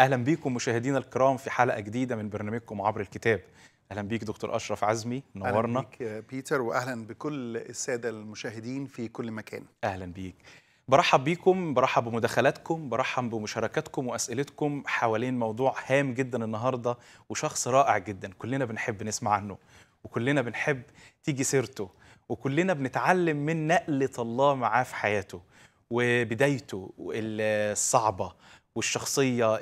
اهلا بيكم مشاهدينا الكرام في حلقه جديده من برنامجكم عبر الكتاب اهلا بيك دكتور اشرف عزمي نورنا اهلا بيك بيتر واهلا بكل الساده المشاهدين في كل مكان اهلا بيك برحب بيكم برحب بمداخلاتكم برحب بمشاركاتكم واسئلتكم حوالين موضوع هام جدا النهارده وشخص رائع جدا كلنا بنحب نسمع عنه وكلنا بنحب تيجي سيرته وكلنا بنتعلم من نقله الله معاه في حياته وبدايته الصعبه والشخصيه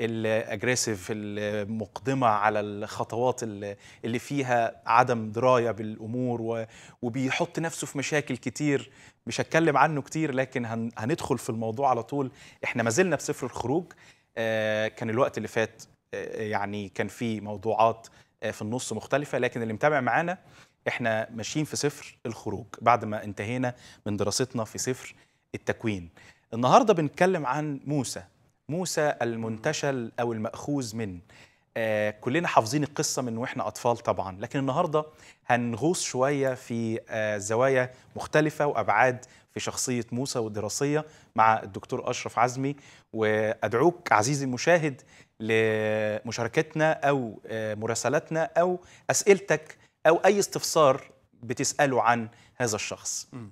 الاجريسيف المقدمه على الخطوات اللي فيها عدم درايه بالامور وبيحط نفسه في مشاكل كتير مش هتكلم عنه كتير لكن هندخل في الموضوع على طول احنا ما زلنا بسفر الخروج آه، كان الوقت اللي فات آه، يعني كان في موضوعات آه، في النص مختلفه لكن اللي متابع معانا احنا ماشيين في سفر الخروج بعد ما انتهينا من دراستنا في سفر التكوين النهارده بنتكلم عن موسى موسى المنتشل او الماخوذ من آه كلنا حافظين القصه من واحنا اطفال طبعا لكن النهارده هنغوص شويه في آه زوايا مختلفه وابعاد في شخصيه موسى والدراسيه مع الدكتور اشرف عزمي وادعوك عزيزي المشاهد لمشاركتنا او آه، مراسلتنا مراسلاتنا او اسئلتك او اي استفسار بتساله عن هذا الشخص م.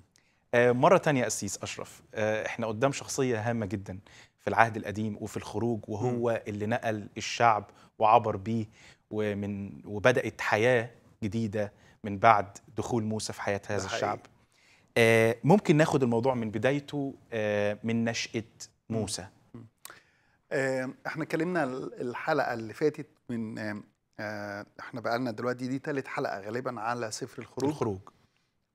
آه، مرة تانية أسيس أشرف آه، إحنا قدام شخصية هامة جدا في العهد القديم وفي الخروج وهو م. اللي نقل الشعب وعبر بيه ومن وبدأت حياة جديدة من بعد دخول موسى في حياة هذا الشعب آه، ممكن ناخد الموضوع من بدايته من نشأة موسى احنا اتكلمنا الحلقة اللي فاتت من احنا بقالنا دلوقتي دي ثالث حلقة غالبا على سفر الخروج الخروج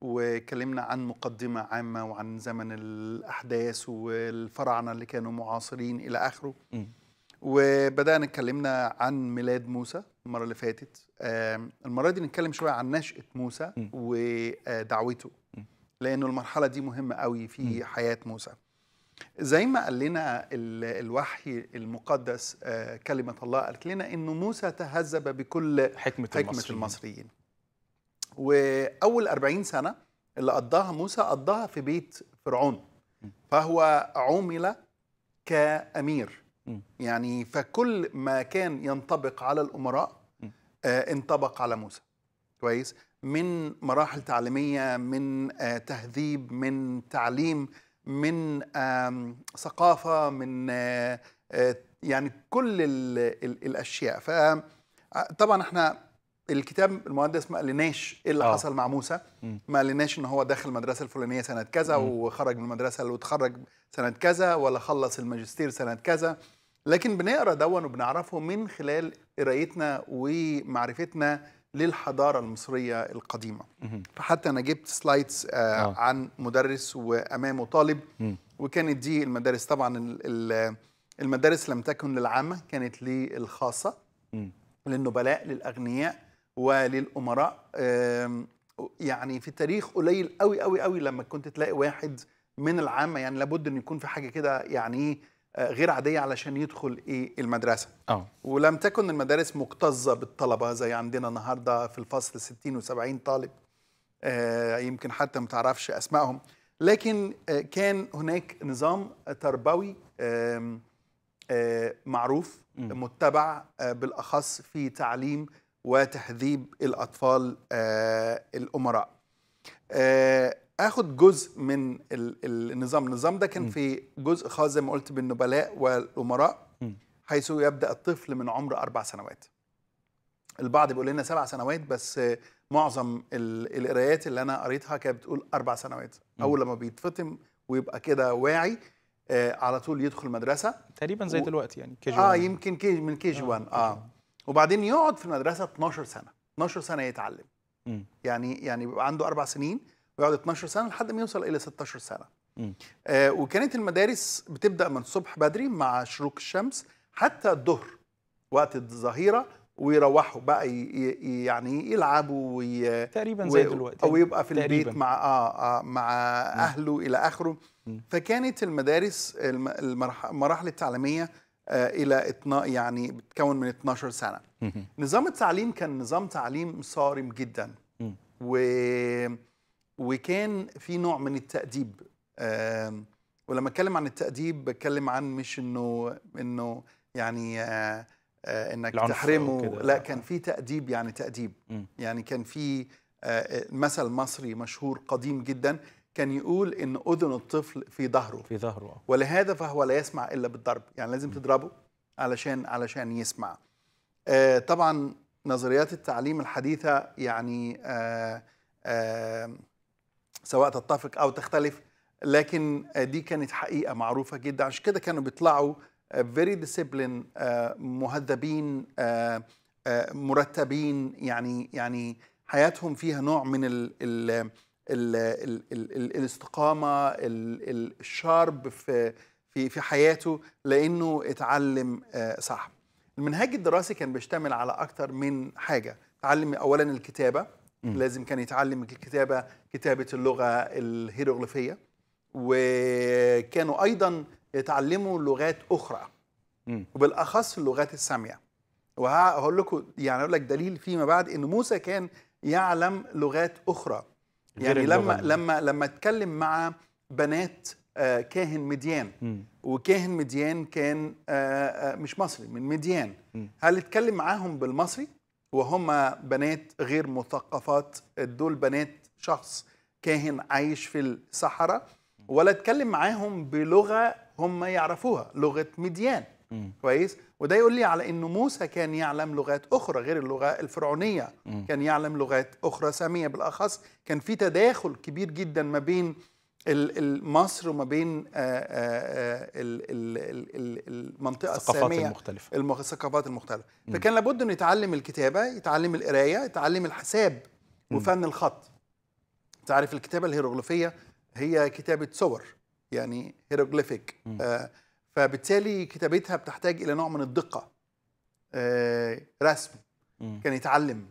وكلمنا عن مقدمة عامة وعن زمن الأحداث والفراعنة اللي كانوا معاصرين إلى آخره م. وبدأنا اتكلمنا عن ميلاد موسى المرة اللي فاتت المرة دي نتكلم شوية عن نشأة موسى م. ودعوته م. لأنه المرحلة دي مهمة قوي في حياة موسى زي ما قال لنا الوحي المقدس آه، كلمة الله قالت لنا أنه موسى تهذب بكل حكمة, حكمة المصريين, المصريين. واول 40 سنه اللي قضاها موسى قضاها في بيت فرعون فهو عُمل كامير يعني فكل ما كان ينطبق على الامراء آه، انطبق على موسى كويس من مراحل تعليميه من آه، تهذيب من تعليم من ثقافه من آه، يعني كل ال ال الاشياء فطبعا احنا الكتاب المقدس ما قالناش ايه اللي آه. حصل مع موسى ما قالناش ان هو دخل المدرسه الفلانيه سنه كذا م. وخرج من المدرسه اللي اتخرج سنه كذا ولا خلص الماجستير سنه كذا لكن بنقرا دون وبنعرفه من خلال قرايتنا ومعرفتنا للحضاره المصريه القديمه فحتى انا جبت سلايدز آه،, آه عن مدرس وامامه طالب وكانت دي المدارس طبعا المدارس لم تكن للعامه كانت للخاصه للنبلاء للاغنياء وللامراء يعني في تاريخ قليل قوي قوي قوي لما كنت تلاقي واحد من العامه يعني لابد ان يكون في حاجه كده يعني إيه، آه، غير عاديه علشان يدخل ايه المدرسه أوه. ولم تكن المدارس مكتظه بالطلبه زي عندنا النهارده في الفصل 60 و70 طالب آه، يمكن حتى ما تعرفش اسمائهم لكن آه، كان هناك نظام تربوي معروف متبع بالاخص في تعليم وتهذيب الأطفال آه، الأمراء آه، اخد جزء من النظام النظام ده كان في جزء خاص زي ما قلت بالنبلاء والامراء حيث يبدا الطفل من عمر اربع سنوات البعض بيقول لنا سبع سنوات بس معظم القرايات اللي انا قريتها كانت بتقول اربع سنوات اول لما بيتفطم ويبقى كده واعي آه على طول يدخل مدرسه تقريبا زي و... دلوقتي يعني كي جي اه يمكن كي من كي جي 1 اه, آه. وبعدين يقعد في المدرسه 12 سنه 12 سنه يتعلم م. يعني يعني بيبقى عنده اربع سنين ويقعد 12 سنه لحد ما يوصل الى 16 سنه آه وكانت المدارس بتبدا من الصبح بدري مع شروق الشمس حتى الظهر وقت الظهيره ويروحوا بقى يعني يلعبوا وي... تقريبا زي دلوقتي او يبقى في تقريباً. البيت مع آه, آه مع اهله م. الى اخره م. فكانت المدارس المراحل التعليميه آه، الى اتنا يعني بتكون من 12 سنه نظام التعليم كان نظام تعليم صارم جدا و وكان في نوع من التاديب ولما اتكلم عن التاديب بتكلم عن مش انه انه يعني آه، آه، انك تحرمه لا كان في تاديب يعني تاديب يعني كان في مثل مصري مشهور قديم جدا كان يقول ان اذن الطفل في ظهره في ظهره آه. ولهذا فهو لا يسمع الا بالضرب يعني لازم تضربه علشان علشان يسمع آه طبعا نظريات التعليم الحديثه يعني آه آه سواء تتفق او تختلف لكن آه، دي كانت حقيقه معروفه جدا عشان كده كانوا بيطلعوا فيري آه، ديسيبلين مهذبين مرتبين يعني يعني حياتهم فيها نوع من ال ال ال ال ال الاستقامه ال الشارب في في في حياته لانه اتعلم صح آه، المنهاج الدراسي كان بيشتمل على اكتر من حاجه تعلم اولا الكتابه م. لازم كان يتعلم الكتابه كتابه اللغه الهيروغليفيه وكانوا ايضا يتعلموا لغات اخرى م. وبالاخص اللغات الساميه وهقول لكم يعني اقول لك دليل فيما بعد ان موسى كان يعلم لغات اخرى يعني لما لما لما اتكلم مع بنات آه، كاهن مديان وكاهن مديان كان آه، آه، مش مصري من مديان هل اتكلم معاهم بالمصري وهم بنات غير مثقفات دول بنات شخص كاهن عايش في الصحراء ولا اتكلم معاهم بلغه هم يعرفوها لغه مديان كويس وده يقول لي على انه موسى كان يعلم لغات اخرى غير اللغه الفرعونيه م. كان يعلم لغات اخرى ساميه بالاخص كان في تداخل كبير جدا ما بين مصر وما بين آه، آه، آه، المنطقه الساميه المختلفه الثقافات المختلفه م. فكان لابد انه يتعلم الكتابه يتعلم القرايه يتعلم الحساب وفن الخط تعرف الكتابه الهيروغليفيه هي كتابه صور يعني هيروغليفيك آه فبالتالي كتابتها بتحتاج الى نوع من الدقه آه، رسم كان يتعلم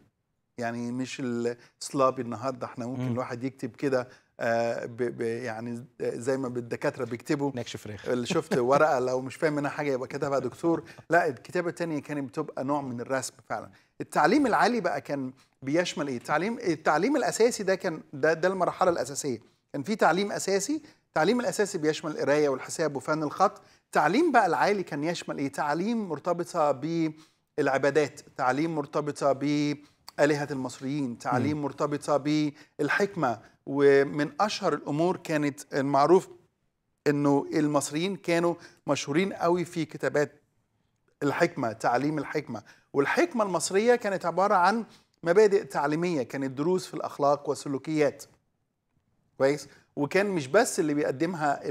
يعني مش السلابي النهارده احنا ممكن الواحد يكتب كده آه، يعني زي ما بالدكاتره بيكتبوا نكش فراخ اللي شفت ورقه لو مش فاهم منها حاجه يبقى كتبها دكتور لا الكتابه الثانيه كانت بتبقى نوع من الرسم فعلا التعليم العالي بقى كان بيشمل ايه التعليم التعليم الاساسي ده كان ده ده المرحله الاساسيه كان في تعليم اساسي التعليم الاساسي بيشمل القرايه والحساب وفن الخط التعليم بقى العالي كان يشمل ايه تعليم مرتبطه بالعبادات تعليم مرتبطه بآلهة المصريين تعليم م. مرتبطة بالحكمة ومن أشهر الأمور كانت المعروف أنه المصريين كانوا مشهورين قوي في كتابات الحكمة تعليم الحكمة والحكمة المصرية كانت عبارة عن مبادئ تعليمية كانت دروس في الأخلاق والسلوكيات كويس وكان مش بس اللي بيقدمها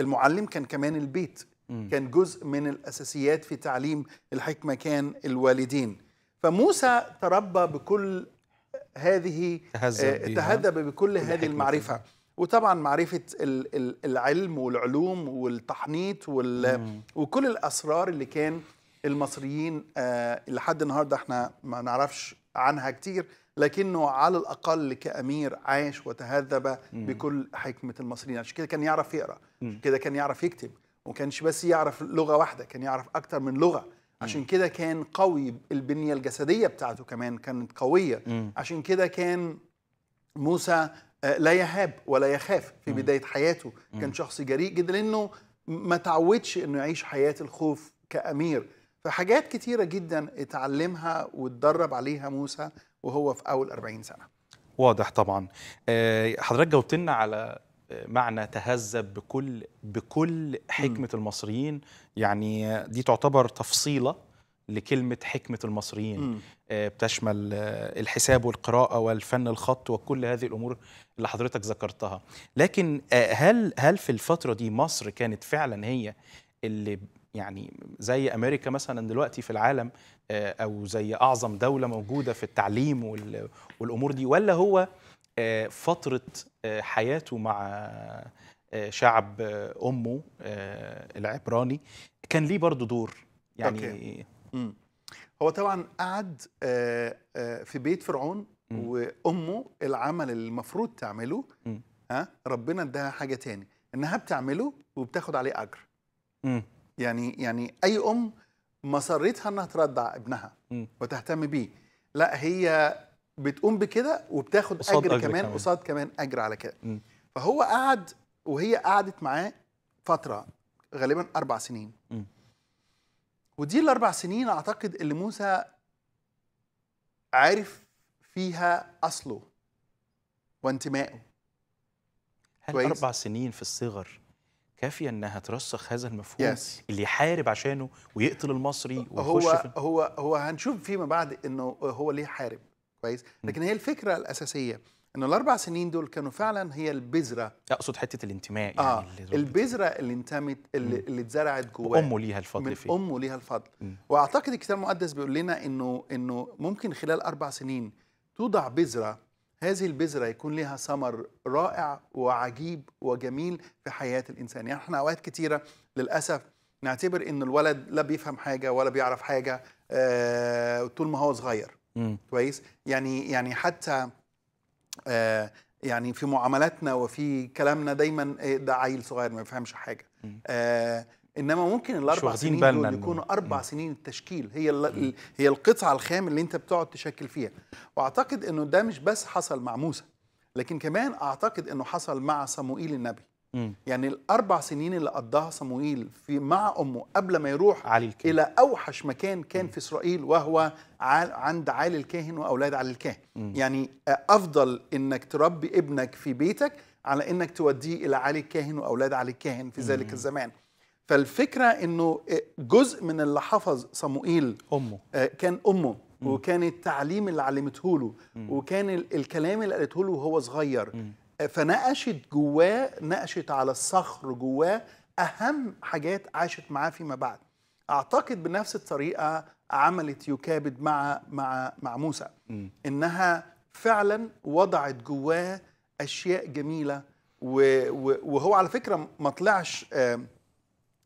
المعلم كان كمان البيت كان جزء من الأساسيات في تعليم الحكمة كان الوالدين فموسى تربى بكل هذه تهذب آه، بكل هذه المعرفة وطبعا معرفة العلم والعلوم والتحنيط وال... وكل الأسرار اللي كان المصريين آه، لحد النهاردة احنا ما نعرفش عنها كتير لكنه على الأقل كأمير عاش وتهذب بكل حكمة المصريين عشان كده كان يعرف يقرأ عشان كده كان يعرف يكتب وكانش بس يعرف لغة واحدة كان يعرف أكتر من لغة عشان كده كان قوي البنية الجسدية بتاعته كمان كانت قوية عشان كده كان موسى آه، لا يهاب ولا يخاف في بداية حياته كان شخص جريء جدا لأنه ما تعودش أنه يعيش حياة الخوف كأمير فحاجات كتيرة جدا اتعلمها واتدرب عليها موسى وهو في اول 40 سنه واضح طبعا آه، حضرتك جاوبتنا على آه، معنى تهذب بكل بكل حكمه م. المصريين يعني دي تعتبر تفصيله لكلمة حكمة المصريين م. آه، بتشمل الحساب والقراءة والفن الخط وكل هذه الأمور اللي حضرتك ذكرتها لكن هل هل في الفترة دي مصر كانت فعلا هي اللي يعني زي امريكا مثلا دلوقتي في العالم آه، او زي اعظم دوله موجوده في التعليم والامور دي ولا هو آه، فتره آه، حياته مع شعب امه العبراني كان ليه برضه دور يعني أوكي. هو طبعا قعد في بيت فرعون وامه العمل اللي المفروض تعمله ها ربنا اداها حاجه تاني انها بتعمله وبتاخد عليه اجر يعني يعني اي ام مصرتها انها ترضع ابنها وتهتم بيه لا هي بتقوم بكده وبتاخد أجر, اجر كمان قصاد كمان اجر على كده م. فهو قعد وهي قعدت معاه فتره غالبا اربع سنين م. ودي الاربع سنين اعتقد اللي موسى عارف فيها اصله وانتمائه هل كويس؟ اربع سنين في الصغر كافيه انها ترسخ هذا المفهوم yes. اللي يحارب عشانه ويقتل المصري ويخش هو في هو هو هنشوف فيما بعد انه هو ليه حارب كويس لكن هي الفكره الاساسيه أنه الاربع سنين دول كانوا فعلا هي البذره اقصد حته الانتماء آه. يعني آه اللي البذره اللي انتمت اللي, مم. اللي اتزرعت جواه امه ليها الفضل فيه امه ليها الفضل مم. واعتقد الكتاب المقدس بيقول لنا انه انه ممكن خلال اربع سنين توضع بذره هذه البذرة يكون لها ثمر رائع وعجيب وجميل في حياة الإنسان يعني احنا أوقات كتيرة للأسف نعتبر ان الولد لا بيفهم حاجة ولا بيعرف حاجة آه طول ما هو صغير كويس يعني يعني حتى آه يعني في معاملاتنا وفي كلامنا دايما آه، ده عيل صغير ما بيفهمش حاجه آه انما ممكن الاربع سنين دول يكونوا اربع سنين التشكيل هي هي القطعه الخام اللي انت بتقعد تشكل فيها واعتقد انه ده مش بس حصل مع موسى لكن كمان اعتقد انه حصل مع صموئيل النبي مم. يعني الاربع سنين اللي قضاها صموئيل في مع امه قبل ما يروح علي الكاهن. الى اوحش مكان كان مم. في اسرائيل وهو عند علي الكاهن واولاد علي الكاهن مم. يعني افضل انك تربي ابنك في بيتك على انك توديه الى علي الكاهن واولاد علي الكاهن في ذلك الزمان فالفكره انه جزء من اللي حفظ صموئيل امه آه، كان امه وكان التعليم اللي علمته له وكان الكلام اللي قالته له وهو صغير آه، فنقشت جواه نقشت على الصخر جواه اهم حاجات عاشت معاه فيما بعد اعتقد بنفس الطريقه عملت يوكابد مع مع مع موسى م. انها فعلا وضعت جواه اشياء جميله وهو على فكره ما طلعش آه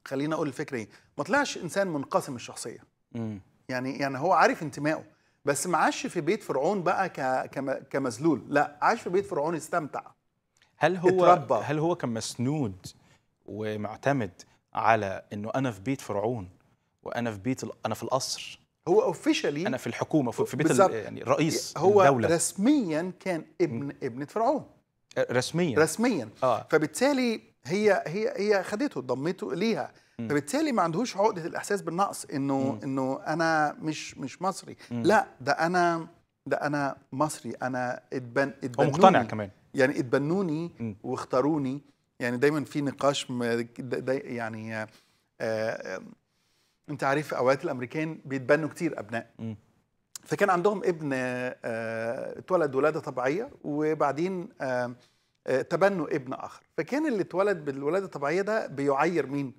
خلينا اقول الفكره ايه ما طلعش انسان منقسم الشخصيه مم. يعني يعني هو عارف انتمائه بس ما عاش في بيت فرعون بقى ك... كمذلول لا عاش في بيت فرعون استمتع هل هو اتربى. هل هو كان مسنود ومعتمد على انه انا في بيت فرعون وانا في بيت انا في القصر هو اوفيشالي انا في الحكومه في بيت ال... يعني رئيس هو الدولة. رسميا كان ابن ابنه فرعون رسميا رسميا آه. فبالتالي هي هي هي خدته ضمته ليها فبالتالي ما عندهوش عقده الاحساس بالنقص انه انه انا مش مش مصري لا ده انا ده انا مصري انا اتبن اتبنوني مقتنع كمان يعني اتبنوني واختاروني يعني دايما في نقاش يعني آه، آه، انت عارف اوقات الامريكان بيتبنوا كتير ابناء فكان عندهم ابن آه، اتولد ولاده طبيعيه وبعدين آه آه، تبنوا ابن اخر فكان اللي اتولد بالولاده الطبيعيه ده بيعير مين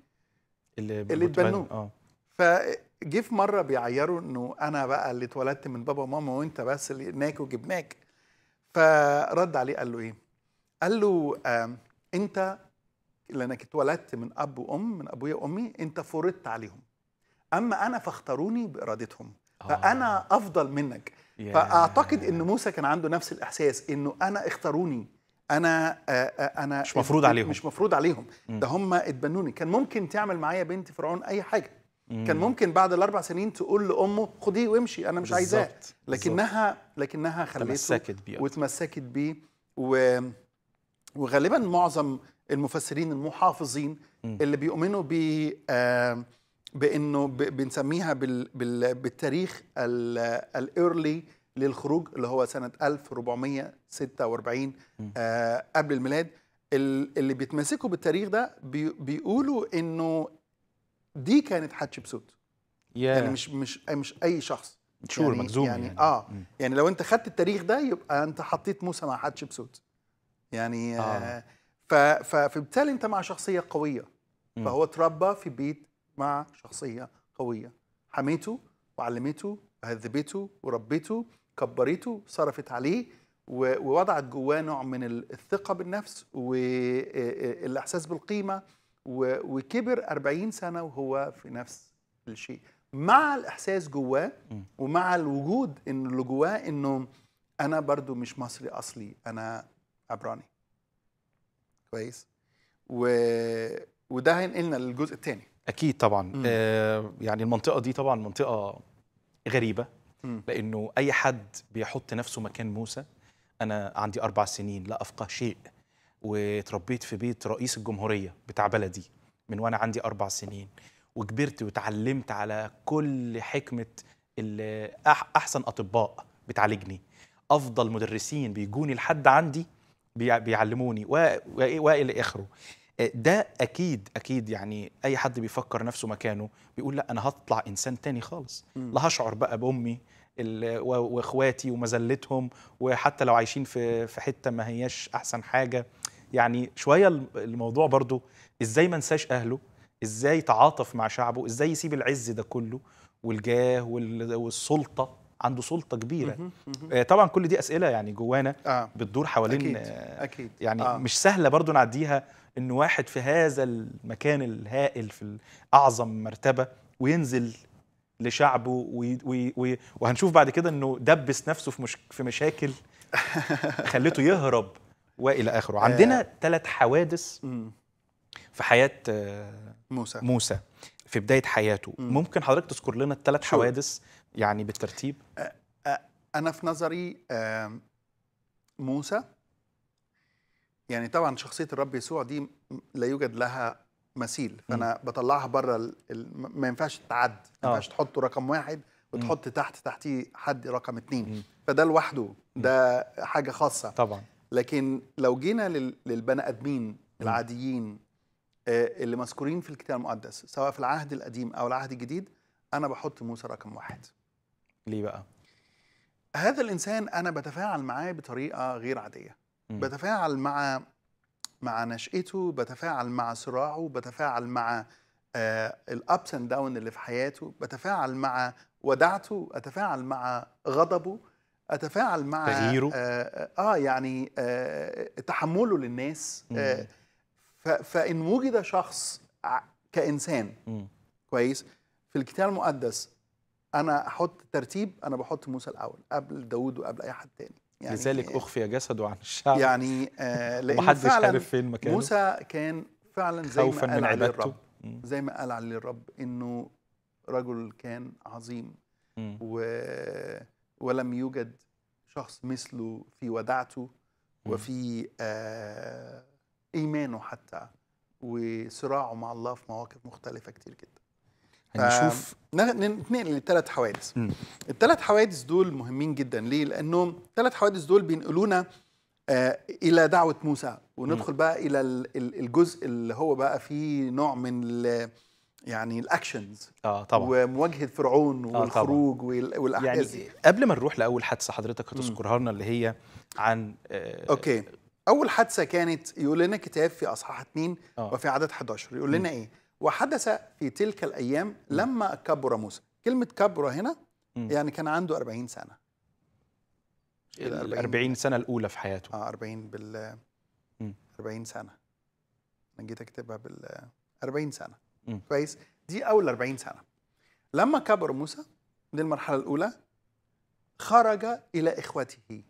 اللي, اللي اتبنوه اه فجه في مره بيعيروا انه انا بقى اللي اتولدت من بابا وماما وانت بس اللي ناك وجبناك فرد عليه قال له ايه قال له آه انت لانك اتولدت من اب وام من ابويا وامي انت فرضت عليهم اما انا فاختاروني بارادتهم آه. فانا افضل منك فاعتقد ان موسى كان عنده نفس الاحساس انه انا اختاروني انا آه، آه، انا مش مفروض عليهم مش مفروض عليهم ده هم اتبنوني كان ممكن تعمل معايا بنت فرعون اي حاجه كان ممكن بعد الاربع سنين تقول لامه خديه وامشي انا مش عايزاه لكنها لكنها خليته تمسكت بيه وتمسكت بيه و... وغالبا معظم المفسرين المحافظين اللي بيؤمنوا ب بي آه، بانه ب... بنسميها بال... بالتاريخ الايرلي للخروج اللي هو سنة 1446 آه قبل الميلاد اللي بيتمسكوا بالتاريخ ده بي بيقولوا انه دي كانت حتشبسوت yeah. يعني مش مش مش اي شخص شور يعني مجزوم يعني, يعني اه م. يعني لو انت خدت التاريخ ده يبقى انت حطيت موسى مع حتشبسوت يعني آه. آه ف فبالتالي انت مع شخصيه قويه م. فهو اتربى في بيت مع شخصيه قويه حميته وعلمته وهذبته وربيته كبرته صرفت عليه ووضعت جواه نوع من الثقه بالنفس والاحساس بالقيمه وكبر 40 سنه وهو في نفس الشيء مع الاحساس جواه ومع الوجود ان اللي جواه انه انا برضو مش مصري اصلي انا عبراني كويس و... وده هينقلنا للجزء الثاني اكيد طبعا آه يعني المنطقه دي طبعا منطقه غريبه لانه اي حد بيحط نفسه مكان موسى انا عندي اربع سنين لا افقه شيء وتربيت في بيت رئيس الجمهوريه بتاع بلدي من وانا عندي اربع سنين وكبرت وتعلمت على كل حكمه احسن اطباء بتعالجني افضل مدرسين بيجوني لحد عندي بيعلموني والى اخره آه، ده اكيد اكيد يعني اي حد بيفكر نفسه مكانه بيقول لا انا هطلع انسان تاني خالص لا هشعر بقى بامي واخواتي ومذلتهم وحتى لو عايشين في في حته ما هياش احسن حاجه يعني شويه الموضوع برضو ازاي ما انساش اهله ازاي تعاطف مع شعبه ازاي يسيب العز ده كله والجاه والسلطه عنده سلطه كبيره آه، طبعا كل دي اسئله يعني جوانا آه. بتدور حوالين أكيد. آه، أكيد. يعني آه. مش سهله برضو نعديها ان واحد في هذا المكان الهائل في اعظم مرتبه وينزل لشعبه وي وي وي وهنشوف بعد كده انه دبس نفسه في مش في مشاكل خلته يهرب والى اخره عندنا ثلاث حوادث في حياه آه، موسى موسى في بدايه حياته ممكن حضرتك تذكر لنا الثلاث حوادث يعني بالترتيب انا في نظري موسى يعني طبعا شخصيه الرب يسوع دي لا يوجد لها مثيل فانا بطلعها بره ما ينفعش تعد ما آه. ينفعش تحطه رقم واحد وتحط تحت تحتيه حد رقم اثنين فده لوحده ده حاجه خاصه طبعا لكن لو جينا للبني ادمين العاديين آه، اللي مذكورين في الكتاب المقدس سواء في العهد القديم او العهد الجديد انا بحط موسى رقم واحد ليه بقى هذا الانسان انا بتفاعل معاه بطريقه غير عاديه بتفاعل مع مع نشأته بتفاعل مع صراعه بتفاعل مع الابس اند داون اللي في حياته بتفاعل مع ودعته اتفاعل مع غضبه اتفاعل مع تغييره آه،, آه, اه يعني آه تحمله للناس آه فان وجد شخص كانسان مم. كويس في الكتاب المقدس انا احط ترتيب انا بحط موسى الاول قبل داوود وقبل اي حد تاني يعني لذلك آه، اخفي جسده عن الشعب يعني آه محدش عارف فين مكانه موسى كان فعلا زي ما قال من عبادته الرب زي ما قال عليه الرب انه رجل كان عظيم و... ولم يوجد شخص مثله في وداعته وفي آه ايمانه حتى وصراعه مع الله في مواقف مختلفه كتير جدا نشوف نتنقل لثلاث حوادث الثلاث حوادث دول مهمين جدا ليه لانه الثلاث حوادث دول بينقلونا آه الى دعوه موسى وندخل م. بقى الى الجزء اللي هو بقى فيه نوع من يعني الاكشنز اه طبعا ومواجهه فرعون آه، والخروج آه والاحداث يعني قبل ما نروح لاول حادثه حضرتك هتذكرها لنا اللي هي عن آه اوكي اول حادثه كانت يقول لنا كتاب في اصحاح 2 آه. وفي عدد 11 يقول لنا م. ايه وحدث في تلك الأيام لما كبر موسى كلمة كبر هنا يعني كان عنده 40 سنة ال 40 سنة الأولى في حياته اه 40 بال 40 سنة أنا جيت أكتبها بال 40 سنة كويس دي أول 40 سنة لما كبر موسى دي المرحلة الأولى خرج إلى إخوته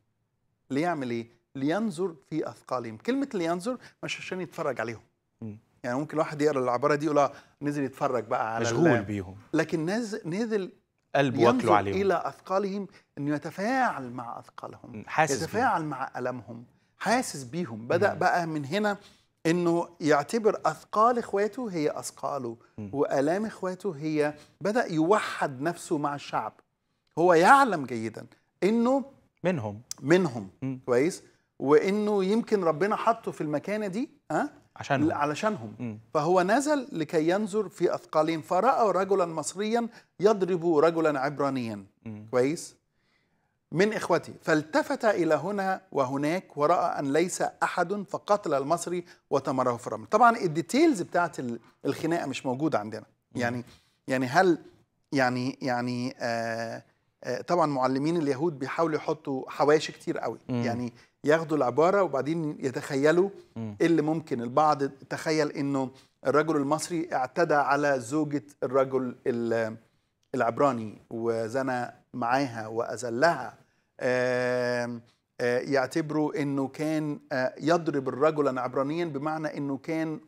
ليعمل إيه؟ لينظر في أثقالهم كلمة لينظر مش عشان يتفرج عليهم يعني ممكن الواحد يقرا العباره دي يقول نزل يتفرج بقى على مشغول بيهم لكن نزل نزل قلبه واكله عليهم الى اثقالهم انه يتفاعل مع اثقالهم حاسس يتفاعل بيهم. مع المهم حاسس بيهم بدا مم. بقى من هنا انه يعتبر اثقال اخواته هي اثقاله والام اخواته هي بدا يوحد نفسه مع الشعب هو يعلم جيدا انه منهم منهم مم. كويس وانه يمكن ربنا حطه في المكانه دي ها أه؟ عشانهم علشانهم م. فهو نزل لكي ينظر في اثقالهم فراى رجلا مصريا يضرب رجلا عبرانيا م. كويس من اخوته فالتفت الى هنا وهناك وراى ان ليس احد فقتل المصري وتمره في الرمل طبعا الديتيلز بتاعت الخناقه مش موجوده عندنا م. يعني يعني هل يعني يعني آه, آه، طبعا معلمين اليهود بيحاولوا يحطوا حواشي كتير قوي م. يعني ياخدوا العباره وبعدين يتخيلوا ايه اللي ممكن البعض تخيل انه الرجل المصري اعتدى على زوجه الرجل العبراني وزنى معاها واذلها يعتبروا انه كان يضرب الرجل عبرانيا بمعنى انه كان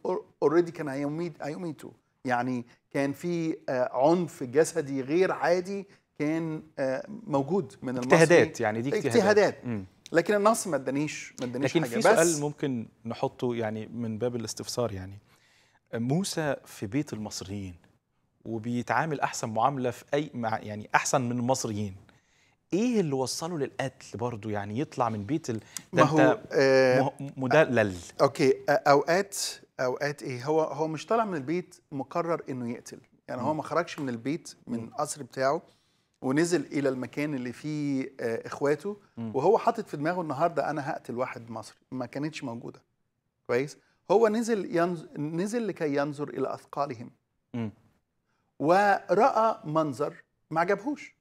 اوريدي كان هيميت هيميته يعني كان في عنف جسدي غير عادي كان موجود من المصري اجتهادات يعني دي اجتهادات, اجتهادات. لكن النص ما ادانيش ما ادانيش لكن حاجه في سؤال ممكن نحطه يعني من باب الاستفسار يعني موسى في بيت المصريين وبيتعامل احسن معامله في اي مع يعني احسن من المصريين ايه اللي وصله للقتل برضه يعني يطلع من بيت ال... ما هو آه مدلل آه، اوكي اوقات اوقات ايه هو هو مش طالع من البيت مقرر انه يقتل يعني م. هو ما خرجش من البيت من القصر بتاعه ونزل الى المكان اللي فيه آه، اخواته وهو حاطط في دماغه النهارده انا هقتل واحد مصري ما كانتش موجوده كويس هو نزل ينز... نزل لكي ينظر الى اثقالهم م. وراى منظر ما عجبهوش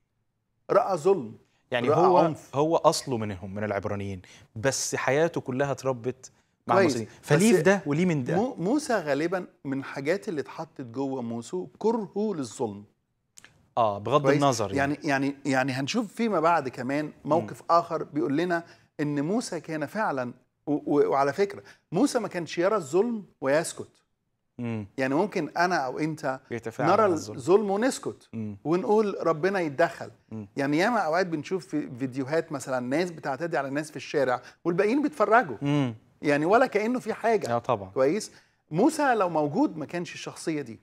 راى ظلم يعني هو عنف. هو اصله منهم من العبرانيين بس حياته كلها اتربت مع المصريين فليه في ده وليه من ده موسى غالبا من الحاجات اللي اتحطت جوه موسو كرهه للظلم اه بغض كويس؟ النظر يعني. يعني يعني يعني هنشوف فيما بعد كمان موقف م. اخر بيقول لنا ان موسى كان فعلا وعلى فكره موسى ما كانش يرى الظلم ويسكت مم. يعني ممكن انا او انت نرى الظلم ونسكت مم. ونقول ربنا يتدخل مم. يعني ياما اوقات بنشوف في فيديوهات مثلا ناس بتعتدي على الناس في الشارع والباقيين بيتفرجوا يعني ولا كانه في حاجه اه طبعا كويس موسى لو موجود ما كانش الشخصيه دي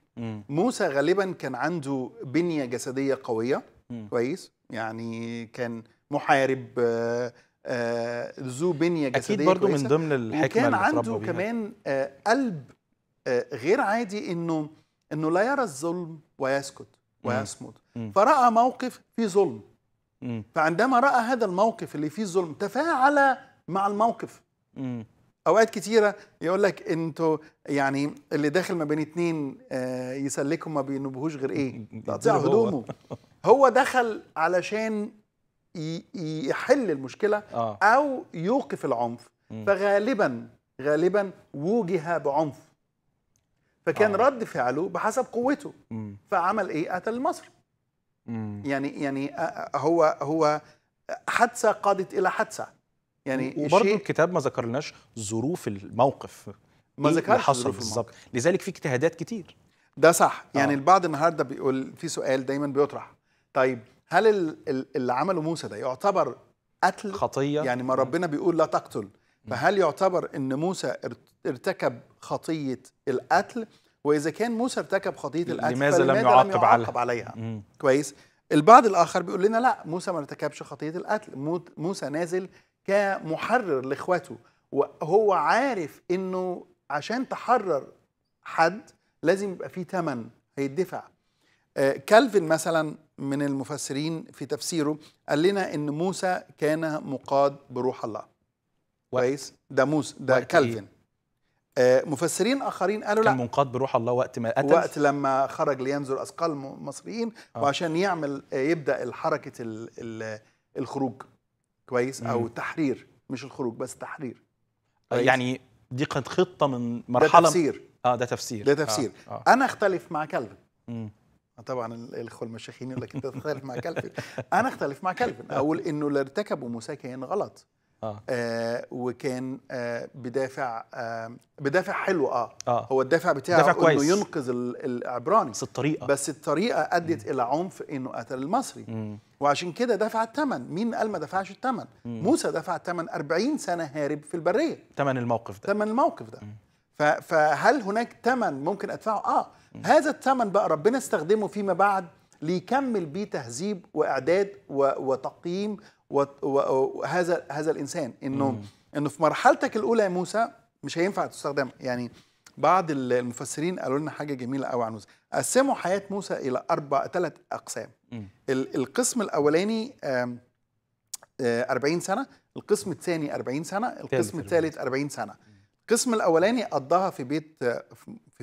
موسى غالبا كان عنده بنيه جسديه قويه كويس يعني كان محارب آه، آه، ذو بنيه جسديه اكيد برضو كويسة. من ضمن الحكمه وكان عنده بيها. كمان آه، قلب غير عادي انه انه لا يرى الظلم ويسكت ويصمت فراى موقف فيه ظلم فعندما راى هذا الموقف اللي فيه ظلم تفاعل مع الموقف اوقات كتيره يقول لك انتوا يعني اللي داخل ما بين اتنين آه، يسلكوا ما بينبهوش غير ايه؟ تقطيع هدومه هو دخل علشان يحل المشكله آه. او يوقف العنف فغالبا غالبا وجه بعنف فكان آه. رد فعله بحسب قوته فعمل ايه؟ قتل المصري يعني يعني آه، هو هو حادثه قادت الى حادثه يعني وبرضه الكتاب ما ذكرناش ظروف الموقف ما إيه ذكرش ظروف الموقف لذلك في اجتهادات كتير ده صح يعني آه. البعض النهارده بيقول في سؤال دايما بيطرح طيب هل اللي عمله موسى ده يعتبر قتل خطيه يعني ما ربنا بيقول لا تقتل فهل يعتبر ان موسى ارتكب خطيه القتل واذا كان موسى ارتكب خطيه القتل لماذا لم يعاقب عليها, عليها. كويس البعض الاخر بيقول لنا لا موسى ما ارتكبش خطيه القتل موسى نازل كمحرر لاخواته وهو عارف انه عشان تحرر حد لازم يبقى فيه ثمن هيدفع آه، كالفن مثلا من المفسرين في تفسيره قال لنا ان موسى كان مقاد بروح الله كويس ده موسى ده كالفن إيه؟ مفسرين اخرين قالوا كان لا منقاد بروح الله وقت ما قتل وقت لما خرج لينزل اثقال المصريين آه. وعشان يعمل آه، يبدا حركه الخروج كويس او تحرير مش الخروج بس تحرير كويس. يعني دي قد خطه من مرحله ده تفسير اه ده تفسير ده تفسير آه. آه. انا اختلف مع كلفن طبعا الاخوه المشايخين يقول لك انت تختلف مع كلفن انا اختلف مع كلفن اقول انه اللي ارتكبوا مساكين غلط آه. آه وكان آه بدافع آه بدافع حلو آه. اه هو الدافع بتاعه دافع كويس. انه ينقذ العبراني بس الطريقه بس الطريقه ادت الى عنف انه قتل المصري مم. وعشان كده دفع الثمن مين قال ما دفعش الثمن موسى دفع الثمن 40 سنه هارب في البريه ثمن الموقف ده ثمن الموقف ده مم. فهل هناك ثمن ممكن ادفعه اه مم. هذا الثمن بقى ربنا استخدمه فيما بعد ليكمل بيه تهذيب واعداد وتقييم وهذا هذا الانسان انه انه في مرحلتك الاولى يا موسى مش هينفع تستخدم يعني بعض المفسرين قالوا لنا حاجه جميله قوي عن موسى قسموا حياه موسى الى اربع ثلاث اقسام م. القسم الاولاني 40 آه، سنه القسم الثاني 40 سنه القسم الثالث 40 سنه القسم الاولاني قضاها في بيت آه،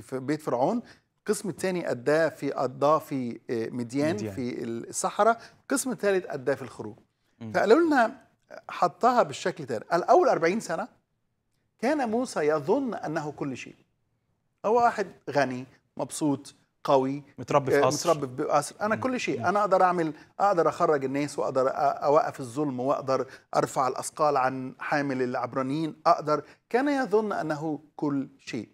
في بيت فرعون القسم الثاني قضاه في قضاه في آه، مديان, مديان في الصحراء القسم الثالث قضاه في الخروج فقالوا لنا حطها بالشكل ده الاول 40 سنه كان موسى يظن انه كل شيء هو واحد غني مبسوط قوي متربي في قصر آه، متربي في قصر انا كل شيء انا اقدر اعمل اقدر اخرج الناس واقدر اوقف الظلم واقدر ارفع الاثقال عن حامل العبرانيين اقدر كان يظن انه كل شيء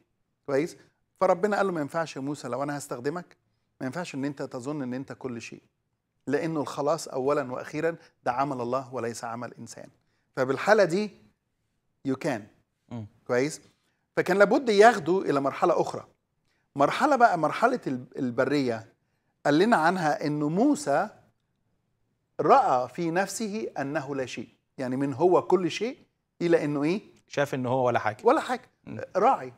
كويس فربنا قال له ما ينفعش يا موسى لو انا هستخدمك ما ينفعش ان انت تظن ان انت كل شيء لأنه الخلاص أولا وأخيرا ده عمل الله وليس عمل إنسان فبالحالة دي يو كان كويس فكان لابد ياخده إلى مرحلة أخرى مرحلة بقى مرحلة البرية قال لنا عنها أنه موسى رأى في نفسه أنه لا شيء يعني من هو كل شيء إلى أنه إيه شاف أنه هو ولا حاجة ولا حاجة راعي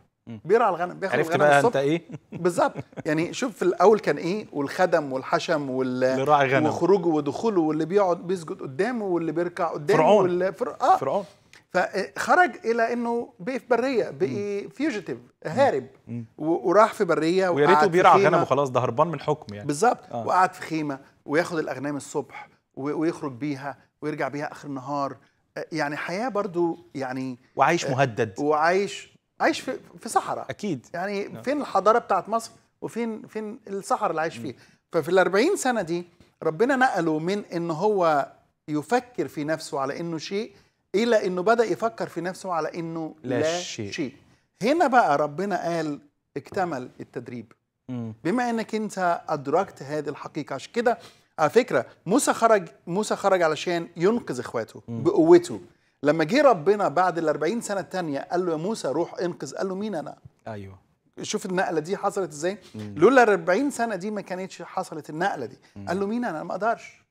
بيرعى الغنم بياخد عرفت الغنم بقى الصبح. انت ايه بالظبط يعني شوف في الاول كان ايه والخدم والحشم وال وخروجه ودخوله واللي بيقعد بيسجد قدامه واللي بيركع قدامه فرعون والفر... آه. فرعون فخرج آه، الى انه بقي في بريه بقي فيوجيتيف هارب مم. وراح في بريه ويا ريته بيرعى غنم وخلاص ده هربان من حكم يعني بالظبط آه. وقعد في خيمه وياخد الاغنام الصبح ويخرج بيها ويرجع بيها اخر النهار آه، يعني حياه برضو يعني وعايش آه، مهدد وعايش عايش في في صحراء اكيد يعني نعم. فين الحضاره بتاعت مصر وفين فين الصحراء اللي عايش فيها ففي ال 40 سنه دي ربنا نقله من ان هو يفكر في نفسه على انه شيء الى انه بدا يفكر في نفسه على انه لا, لا شيء. شيء هنا بقى ربنا قال اكتمل التدريب مم. بما انك انت ادركت هذه الحقيقه عشان كده على فكره موسى خرج موسى خرج علشان ينقذ اخواته مم. بقوته لما جه ربنا بعد ال 40 سنه الثانيه قال له يا موسى روح انقذ قال له مين انا ايوه شوف النقله دي حصلت ازاي لولا ال 40 سنه دي ما كانتش حصلت النقله دي مم. قال له مين انا ما اقدرش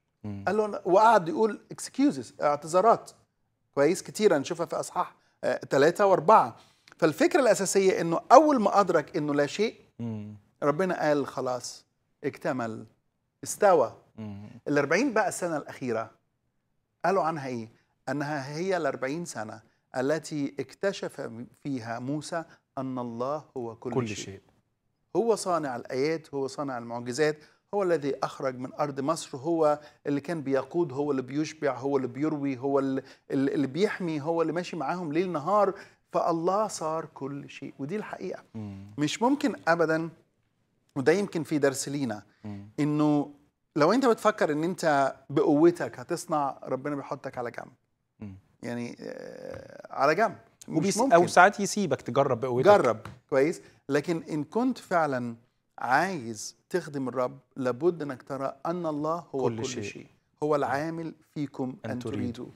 قال له وقعد يقول اكسكيوزز اعتذارات كويس كتيره نشوفها في اصحاح ثلاثة آه، واربعة فالفكرة الأساسية إنه أول ما أدرك إنه لا شيء مم. ربنا قال خلاص اكتمل استوى ال 40 بقى السنة الأخيرة قالوا عنها إيه؟ أنها هي الأربعين سنة التي اكتشف فيها موسى أن الله هو كل, كل شيء. شيء هو صانع الآيات هو صانع المعجزات هو الذي أخرج من أرض مصر هو اللي كان بيقود هو اللي بيشبع هو اللي بيروي هو اللي, بيحمي هو اللي ماشي معاهم ليل نهار فالله صار كل شيء ودي الحقيقة مم. مش ممكن أبدا وده يمكن في درس لينا إنه لو أنت بتفكر إن أنت بقوتك هتصنع ربنا بيحطك على جنب يعني آه، على جنب وبيس او ساعات يسيبك تجرب بقوتك جرب كويس لكن ان كنت فعلا عايز تخدم الرب لابد انك ترى ان الله هو كل, كل شيء. شيء هو العامل فيكم ان, أن تريدوا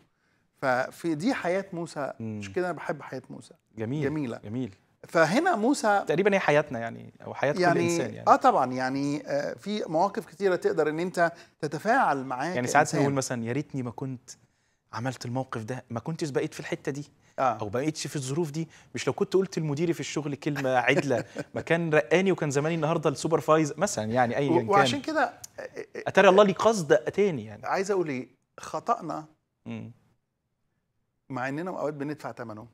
ففي دي حياه موسى مش كده انا بحب حياه موسى جميل جميله جميل فهنا موسى تقريبا هي حياتنا يعني او حياه يعني كل انسان يعني اه طبعا يعني آه في مواقف كثيره تقدر ان انت تتفاعل معاك يعني ساعات نقول مثلا يا ريتني ما كنت عملت الموقف ده ما كنتش بقيت في الحته دي آه. او بقيتش في الظروف دي مش لو كنت قلت لمديري في الشغل كلمه عدله ما كان رقاني وكان زماني النهارده فايز مثلا يعني اي كان وعشان كده اتاري الله لي قصد تاني يعني عايز اقول ايه خطانا مع اننا اوقات بندفع ثمنه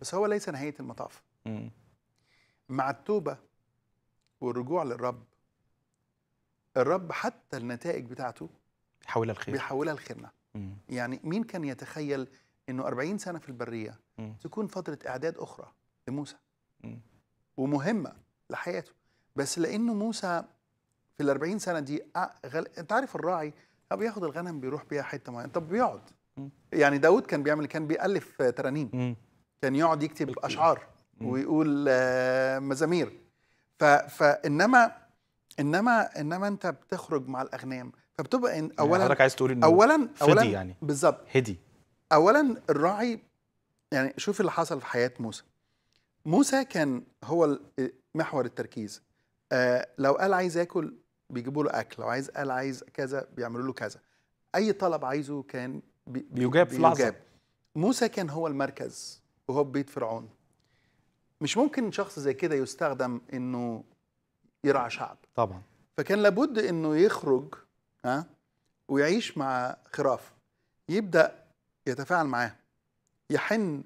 بس هو ليس نهايه المطاف مع التوبه والرجوع للرب الرب حتى النتائج بتاعته بيحولها الخير بيحولها لخيرنا مم. يعني مين كان يتخيل انه 40 سنه في البريه مم. تكون فتره اعداد اخرى لموسى مم. ومهمه لحياته بس لانه موسى في ال 40 سنه دي أغل... آه، انت عارف الراعي آه، بياخد الغنم بيروح بيها حته معينه طب بيقعد مم. يعني داود كان بيعمل كان بيالف آه، ترانيم مم. كان يقعد يكتب اشعار مم. ويقول مزامير ف... فانما انما انما انت بتخرج مع الاغنام فبتبقى يعني اولا حضرتك عايز تقول انه اولا اولا يعني بالظبط هدي اولا الراعي يعني شوف اللي حصل في حياه موسى موسى كان هو محور التركيز آه لو قال عايز اكل بيجيبوا له اكل لو عايز قال عايز كذا بيعملوا له كذا اي طلب عايزه كان بي بيجاب في لحظه موسى كان هو المركز وهو بيت فرعون مش ممكن شخص زي كده يستخدم انه يرعى شعب طبعا فكان لابد انه يخرج ها ويعيش مع خراف يبدا يتفاعل معاها يحن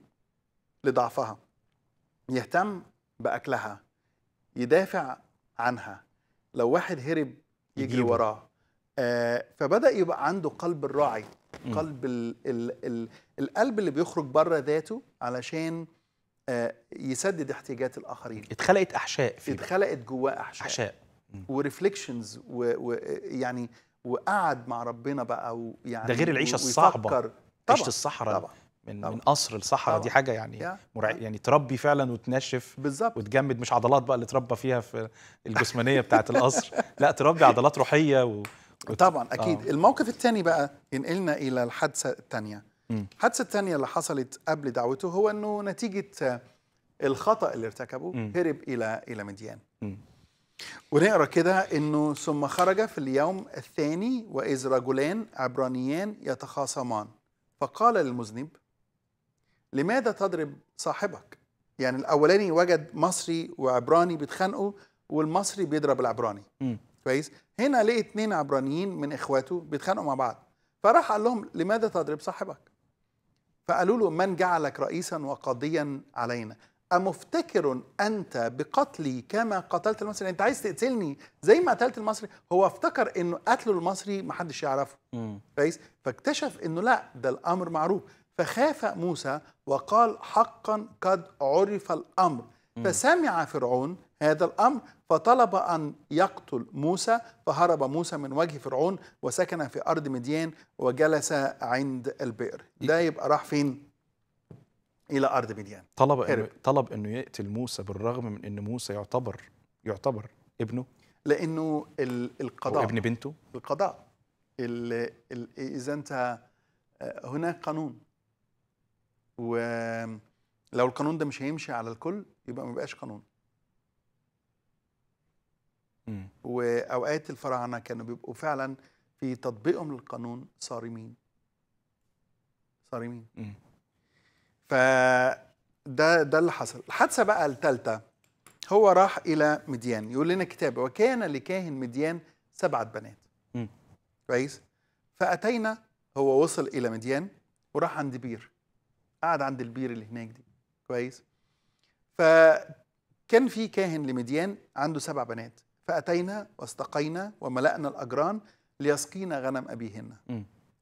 لضعفها يهتم باكلها يدافع عنها لو واحد هرب يجري يجيبه. وراه آه فبدا يبقى عنده قلب الراعي قلب الـ الـ الـ القلب اللي بيخرج بره ذاته علشان آه يسدد احتياجات الاخرين اتخلقت احشاء فيه اتخلقت جواه احشاء احشاء وريفليكشنز ويعني و... يعني وقعد مع ربنا بقى ويعني ده غير يعني العيشه الصعبه طبعا عيشه الصحراء طبعا من طبعا. من قصر لصحراء دي حاجه يعني مرع... يعني تربي فعلا وتنشف بالظبط وتجمد مش عضلات بقى اللي تربى فيها في الجسمانيه بتاعه القصر لا تربي عضلات روحيه و... وت... طبعا اكيد آه. الموقف الثاني بقى ينقلنا الى الحادثه الثانيه الحادثه الثانيه اللي حصلت قبل دعوته هو انه نتيجه الخطا اللي ارتكبه هرب الى الى مديان م. ونقرا كده انه ثم خرج في اليوم الثاني واذ رجلان عبرانيان يتخاصمان فقال للمذنب لماذا تضرب صاحبك؟ يعني الاولاني وجد مصري وعبراني بيتخانقوا والمصري بيضرب العبراني كويس هنا لقي اثنين عبرانيين من اخواته بيتخانقوا مع بعض فراح قال لهم لماذا تضرب صاحبك؟ فقالوا له من جعلك رئيسا وقاضيا علينا أمفتكر أنت بقتلي كما قتلت المصري؟ أنت عايز تقتلني زي ما قتلت المصري؟ هو افتكر إنه قتله المصري ما حدش يعرفه. كويس؟ فاكتشف إنه لا ده الأمر معروف، فخاف موسى وقال حقا قد عرف الأمر، فسمع فرعون هذا الأمر فطلب أن يقتل موسى فهرب موسى من وجه فرعون وسكن في أرض مديان وجلس عند البئر ده يبقى راح فين؟ الى ارض مديان طلب إنه طلب انه يقتل موسى بالرغم من ان موسى يعتبر يعتبر ابنه لانه القضاء ابن بنته القضاء اذا انت آه، هناك قانون ولو القانون ده مش هيمشي على الكل يبقى ما بقاش قانون مم. واوقات الفراعنه كانوا بيبقوا فعلا في تطبيقهم للقانون صارمين صارمين مم. فده ده اللي حصل الحادثه بقى الثالثه هو راح الى مديان يقول لنا الكتاب وكان لكاهن مديان سبعه بنات كويس فاتينا هو وصل الى مديان وراح عند بير قعد عند البير اللي هناك دي كويس فكان في كاهن لمديان عنده سبع بنات فاتينا واستقينا وملأنا الاجران ليسقينا غنم ابيهن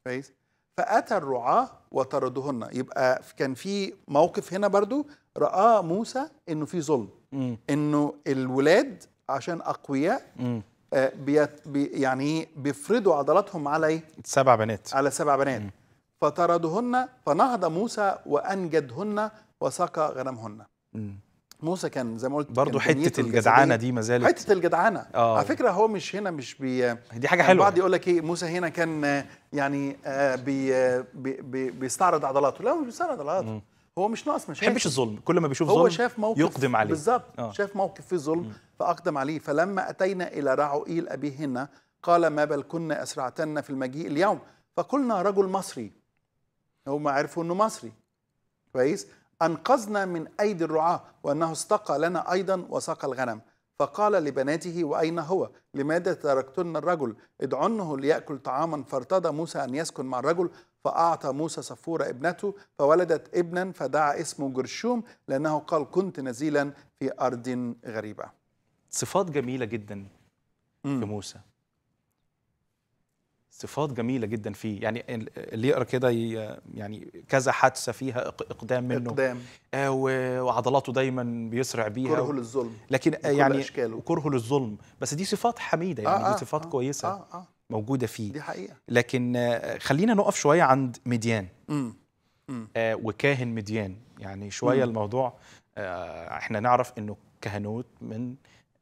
كويس فأتى الرعاة وطردهن يبقى كان في موقف هنا برضو رآه موسى إنه في ظلم إنه الولاد عشان أقوياء آه، بي يعني بيفرضوا عضلاتهم على إيه؟ سبع بنات على سبع بنات فطردهن فنهض موسى وأنجدهن وسقى غنمهن موسى كان زي ما قلت برضه حته الجدعانه دي ما زالت حته الجدعانه آه. على فكره هو مش هنا مش بي دي حاجه يعني حلوه البعض يقول لك ايه موسى هنا كان يعني آه، بي بي بيستعرض عضلاته لا مش بيستعرض عضلاته م. هو مش ناقص مش بيحبش الظلم كل ما بيشوف هو ظلم شاف موقف يقدم عليه بالظبط آه. شاف موقف فيه ظلم فاقدم عليه فلما اتينا الى رعوئيل ابيهن قال ما بل كنا اسرعتن في المجيء اليوم فقلنا رجل مصري ما عرفوا انه مصري كويس أنقذنا من أيدي الرعاة وأنه استقى لنا أيضا وسقى الغنم فقال لبناته وأين هو لماذا تركتن الرجل ادعنه ليأكل طعاما فارتضى موسى أن يسكن مع الرجل فأعطى موسى صفورة ابنته فولدت ابنا فدعا اسمه جرشوم لأنه قال كنت نزيلا في أرض غريبة صفات جميلة جدا في موسى صفات جميله جدا فيه يعني اللي يقرا كده يعني كذا حادثه فيها اقدام منه اقدام آه وعضلاته دايما بيسرع بيها كرهه للظلم لكن آه، يعني أشكاله. وكرهه للظلم بس دي صفات حميده يعني آه دي آه، صفات آه كويسه آه آه موجوده فيه دي حقيقه لكن آه، خلينا نقف شويه عند مديان م. م. آه وكاهن مديان يعني شويه م. الموضوع آه احنا نعرف انه كهنوت من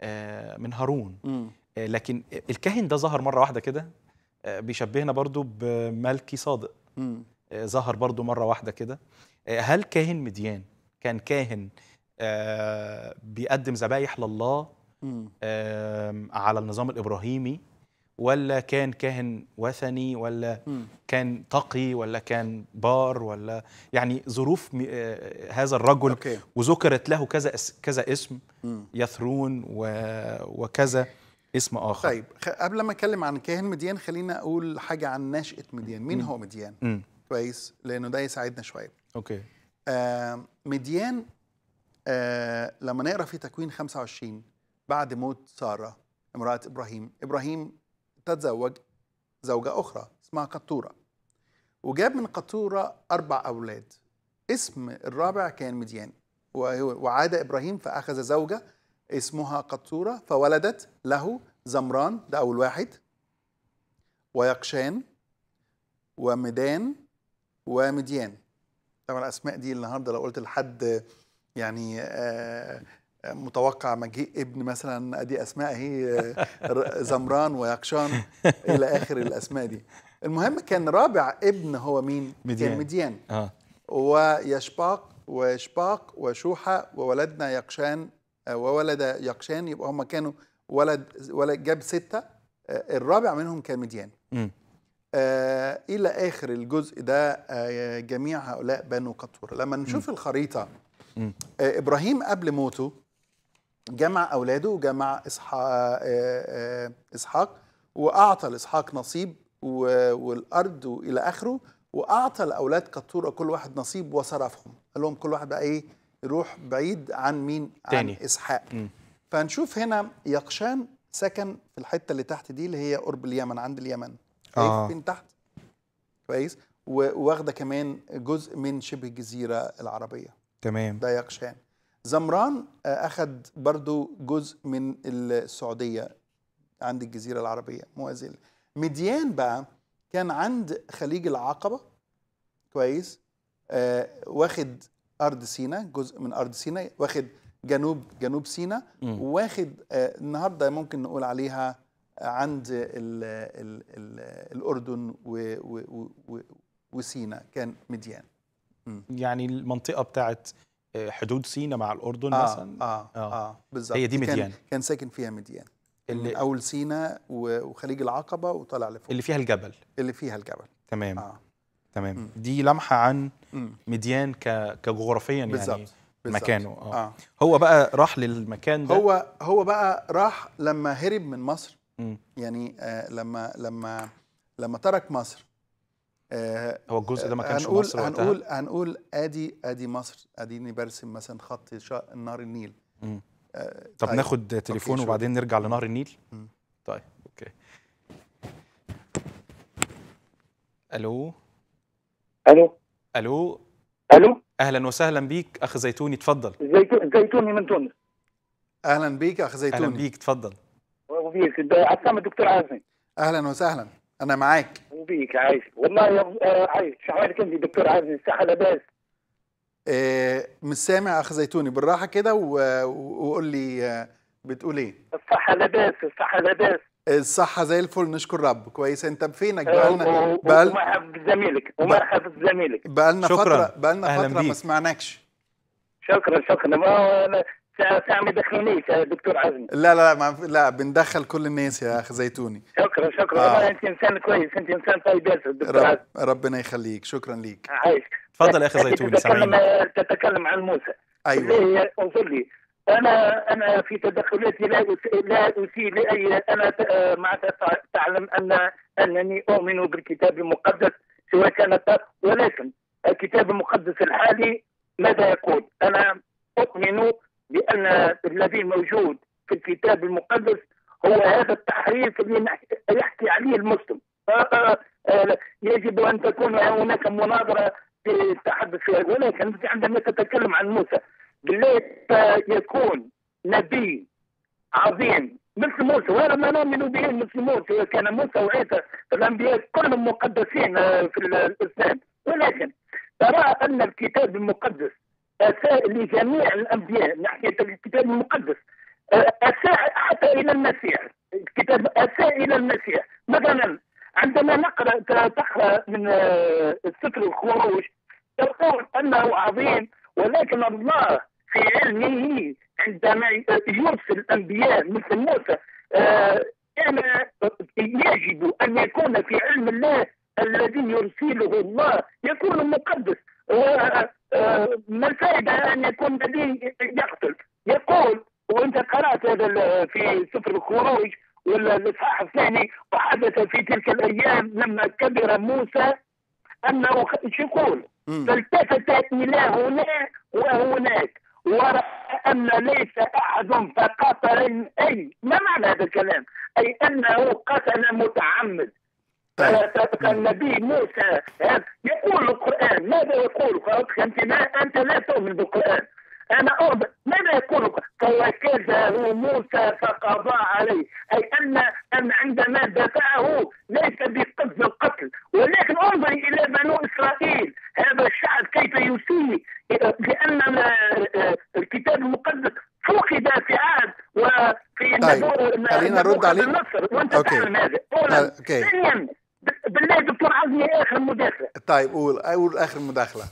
آه من هارون م. لكن الكاهن ده ظهر مره واحده كده آه، بيشبهنا برضو بملكي صادق مم. آه، ظهر برضو مرة واحدة كده آه، هل كاهن مديان كان كاهن بيقدم ذبايح لله على النظام الإبراهيمي ولا كان كاهن وثني ولا كان تقي ولا كان بار ولا يعني ظروف هذا الرجل أوكي. وذكرت له كذا كذا اسم يثرون وكذا اسم اخر طيب قبل ما اتكلم عن كاهن مديان خلينا اقول حاجه عن نشاه مديان مين م. هو مديان م. كويس لانه ده يساعدنا شويه اوكي آه مديان آه لما نقرا في تكوين 25 بعد موت ساره امراه ابراهيم ابراهيم تتزوج زوجه اخرى اسمها قطوره وجاب من قطوره اربع اولاد اسم الرابع كان مديان وعاد ابراهيم فاخذ زوجه اسمها قطورة فولدت له زمران ده أول واحد ويقشان ومدان ومديان طبعا الأسماء دي النهاردة لو قلت لحد يعني آه، آه، متوقع مجيء ابن مثلا ادي اسماء هي آه، زمران ويقشان الى اخر الاسماء دي المهم كان رابع ابن هو مين مديان. كان مديان آه. ويشباق ويشباق وشوحة وولدنا يقشان آه، وولد يقشان يبقى هم كانوا ولد ولد جاب سته آه، الرابع منهم كان مديان آه الى اخر الجزء ده آه جميع هؤلاء بنو قطور لما نشوف م. الخريطه آه ابراهيم قبل موته جمع اولاده وجمع اسحاق آه، اسحاق واعطى لاسحاق نصيب والارض والى اخره واعطى لاولاد قطور كل واحد نصيب وصرفهم قال لهم كل واحد بقى ايه يروح بعيد عن مين تاني. عن اسحاق م. فنشوف هنا يقشان سكن في الحته اللي تحت دي اللي هي قرب اليمن عند اليمن آه. فين تحت كويس وواخده كمان جزء من شبه الجزيره العربيه تمام ده يقشان زمران آه، اخد برضو جزء من السعوديه عند الجزيره العربيه موازل مديان بقى كان عند خليج العقبه كويس آه واخد ارض سينا جزء من ارض سينا واخد جنوب جنوب سينا واخد آه النهارده ممكن نقول عليها آه، عند الـ الـ الـ الاردن وسينا كان مديان مم. يعني المنطقه بتاعت آه، حدود سينا مع الاردن آه مثلا اه اه, آه بالظبط هي دي مديان كان, كان ساكن فيها مديان اللي اول سينا وخليج العقبه وطالع لفوق اللي فيها الجبل اللي فيها الجبل تمام آه. تمام م. دي لمحه عن مديان ك... كجغرافيا يعني بالزبط. مكانه آه. آه. هو بقى راح للمكان ده هو هو بقى راح لما هرب من مصر م. يعني آه لما لما لما ترك مصر آه، هو الجزء ده ما كانش هنقول مصر وقتها. هنقول هنقول ادي ادي مصر اديني برسم مثلا خط نهر النيل آه طب طيب. ناخد تليفون وبعدين نرجع لنهر النيل مم. طيب اوكي الو الو الو الو اهلا وسهلا بيك اخ زيتوني تفضل زيتوني من تونس اهلا بيك اخ زيتوني اهلا بيك تفضل وبيك عسام الدكتور عازم اهلا وسهلا انا معاك وبيك عايش والله يا آه، عايش شحالك انت دكتور عازم صحه لاباس إيه مش سامع اخ زيتوني بالراحه كده وقول لي آه، بتقول ايه الصحه لاباس الصحه لاباس الصحة زي الفل نشكر رب كويس انت فينك أه، بقالنا بقال زميلك ومرحب زميلك بقالنا فترة بقالنا فترة بيك. ما سمعناكش شكرا شكرا ما ساعة ساعة ما يدخلونيش يا دكتور عزمي لا لا لا لا بندخل كل الناس يا اخ زيتوني شكرا شكرا آه. انت انسان كويس انت انسان طيب يا دكتور رب عزمي ربنا يخليك شكرا ليك عايش تفضل يا اخ زيتوني سامعين تتكلم عن موسى ايوه انظر لي انا انا في تدخلاتي لا لا اسيء لاي انا آه، مع تعلم ان انني اؤمن بالكتاب المقدس سواء كان ولكن الكتاب المقدس الحالي ماذا يقول؟ انا اؤمن بان الذي موجود في الكتاب المقدس هو هذا التحريف اللي يحكي عليه المسلم آه، آه، يجب ان تكون هناك مناظره في التحدث ولكن عندما تتكلم عن موسى ليكون نبي عظيم مثل موسى ولما نؤمن به مثل موسى كان موسى وعيسى الانبياء كلهم مقدسين آه، في الاسلام ولكن ترى ان الكتاب المقدس اساء لجميع الانبياء ناحيه الكتاب المقدس آه، اساء حتى الى المسيح الكتاب اساء الى المسيح مثلا عندما نقرا تقرا من آه، سفر الخروج تقول انه عظيم ولكن الله في علمه عندما يرسل الانبياء مثل موسى آه، كان يجب ان يكون في علم الله الذي يرسله الله يكون مقدس آه، ما الفائده ان يكون الذي يقتل يقول وانت قرات هذا في سفر الخروج ولا الاصحاح الثاني وحدث في تلك الايام لما كبر موسى انه شو يقول فالتفت الى هنا وهناك ان ليس أحد فقتل أي ما معنى هذا الكلام أي أنه قتل متعمد آه. النبي موسى يقول القرآن ماذا يقول قالت أنت أنت لا تؤمن بالقرآن أنا اعبد ماذا يكون فوكزه موسى فقضى عليه أي أن أن عندما دفعه ليس بقصد القتل ولكن انظري إلى بنو إسرائيل هذا الشعب كيف يسيء لأن الكتاب المقدس فقد في عهد وفي طيب. خلينا نرد عليه وانت أوكي. تعلم هذا اولا طيب، ثانيا بالله دكتور عزمي اخر مداخله طيب قول قول اخر مداخله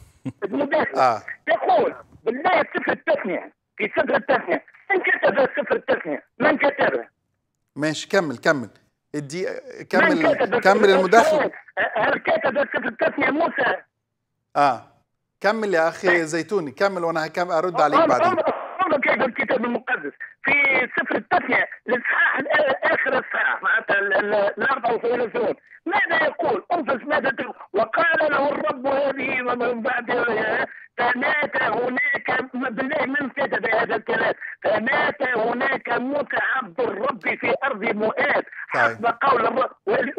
مداخله آه. تقول بالله صفر التثنية في صفر التثنية من كتب صفر التثنية من كتبه ماشي كمل كمل ادي كمل كمل المداخلة هل كتب صفر التثنية موسى؟ اه كمل يا اخي طيب. زيتوني كمل وانا هكمل ارد عليك بعدين انظر كيف الكتاب المقدس في سفر التثنية الاصحاح آه، آخر الساعة معناتها ال 34 ماذا يقول؟ انفس ماذا تقول؟ وقال له الرب هذه ومن بعد آه، هنا بالله من كتب هذا الكلام فمات هناك موسى عبد الرب في أرض مؤاد حسب قول الرب وإلى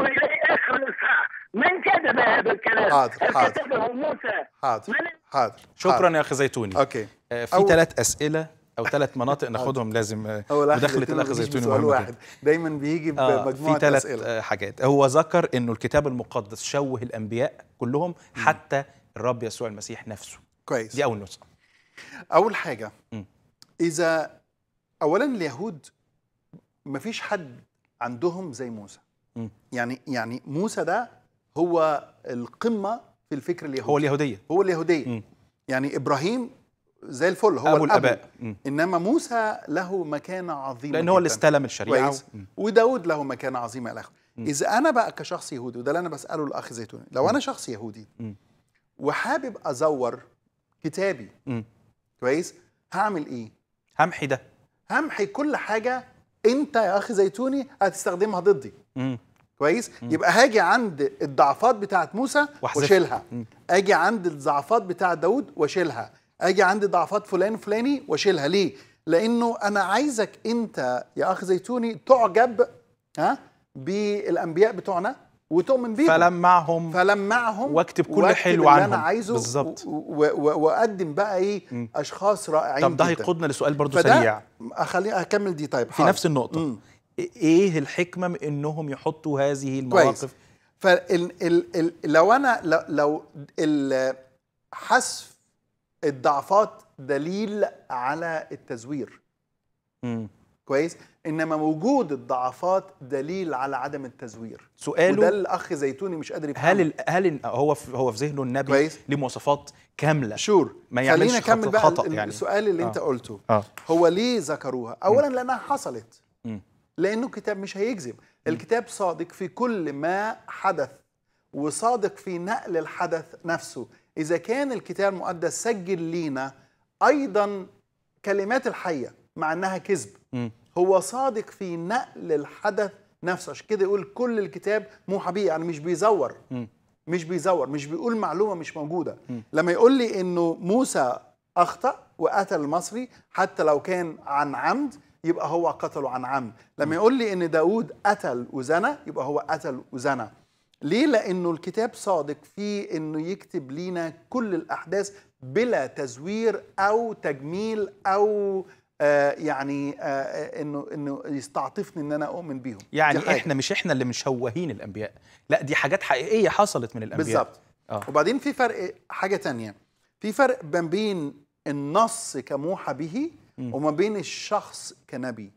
آخر الإصحاح من كتب هذا الكلام؟ حاضر حاضر كتبه موسى حاضر حاضر شكرا يا أخي زيتوني أوكي آه، في ثلاث أسئلة او ثلاث مناطق ناخدهم لازم آه، مداخله الاخ زيتوني مهمه واحد دايما بيجي بمجموعه آه، في ثلاث حاجات هو ذكر انه الكتاب المقدس شوه الانبياء كلهم حتى الرب يسوع المسيح نفسه كويس دي اول نسخه اول حاجه اذا اولا اليهود ما فيش حد عندهم زي موسى يعني يعني موسى ده هو القمه في الفكر اليهودي هو اليهوديه هو اليهوديه يعني ابراهيم زي الفل هو أبو الاباء انما موسى له مكانه عظيمه لان هو اللي استلم الشريعه وداود له مكانه عظيمه الى اخره اذا انا بقى كشخص يهودي وده اللي انا بساله الاخ زيتوني لو انا شخص يهودي وحابب ازور كتابي كويس هعمل ايه همحي ده همحي كل حاجه انت يا اخي زيتوني هتستخدمها ضدي مم. كويس مم. يبقى هاجي عند الضعفات بتاعه موسى واشيلها اجي عند الضعفات بتاعه داود واشيلها اجي عند ضعفات فلان فلاني واشيلها ليه لانه انا عايزك انت يا اخ زيتوني تعجب ها بالانبياء بتوعنا وتؤمن بيهم فلمعهم فلمعهم واكتب كل واكتب حلو اللي عنهم اللي انا عايزه بالظبط واقدم بقى ايه م. اشخاص رائعين طب ده هيقودنا لسؤال برضو سريع اخلي اكمل دي طيب في حاضر. نفس النقطه م. ايه الحكمه من انهم يحطوا هذه المواقف فلو انا لو حذف الضعفات دليل على التزوير م. كويس انما وجود الضعفات دليل على عدم التزوير سؤاله وده الاخ زيتوني مش قادر يفهمه هل هل هو في هو في ذهنه النبي كويس؟ ليه مواصفات كامله شور ما يعملش خلينا نكمل بقى خطأ يعني. السؤال اللي آه. انت قلته آه. هو ليه ذكروها اولا م. لانها حصلت م. لانه الكتاب مش هيكذب الكتاب صادق في كل ما حدث وصادق في نقل الحدث نفسه اذا كان الكتاب المقدس سجل لينا ايضا كلمات الحيه مع انها كذب هو صادق في نقل الحدث نفسه عشان كده يقول كل الكتاب موحى بيه يعني مش بيزور م. مش بيزور مش بيقول معلومه مش موجوده م. لما يقول لي انه موسى اخطا وقتل المصري حتى لو كان عن عمد يبقى هو قتله عن عمد لما يقول لي ان داود قتل وزنى يبقى هو قتل وزنى ليه لانه الكتاب صادق في انه يكتب لينا كل الاحداث بلا تزوير او تجميل او آه، يعني آه، آه، انه انه يستعطفني ان انا اؤمن بيهم يعني احنا مش احنا اللي مشوهين الانبياء لا دي حاجات حقيقيه حصلت من الانبياء بالظبط آه. وبعدين في فرق حاجه تانية في فرق ما بين النص كموحى به وما بين الشخص كنبي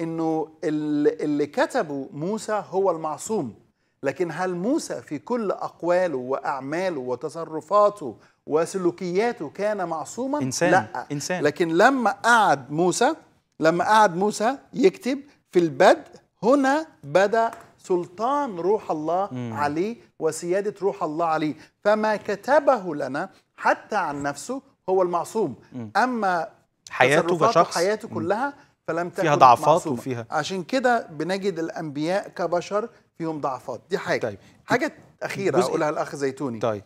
انه اللي كتبه موسى هو المعصوم لكن هل موسى في كل اقواله واعماله وتصرفاته وسلوكياته كان معصوما إنسان. لا إنسان. لكن لما قعد موسى لما قعد موسى يكتب في البدء هنا بدأ سلطان روح الله مم. عليه وسيادة روح الله عليه فما كتبه لنا حتى عن نفسه هو المعصوم مم. أما حياته كشخص حياته كلها مم. فلم تكن فيها ضعفات وفيها عشان كده بنجد الأنبياء كبشر فيهم ضعفات دي حاجة طيب. حاجة أخيرة أقولها الأخ زيتوني طيب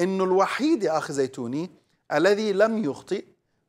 انه الوحيد يا اخ زيتوني الذي لم يخطئ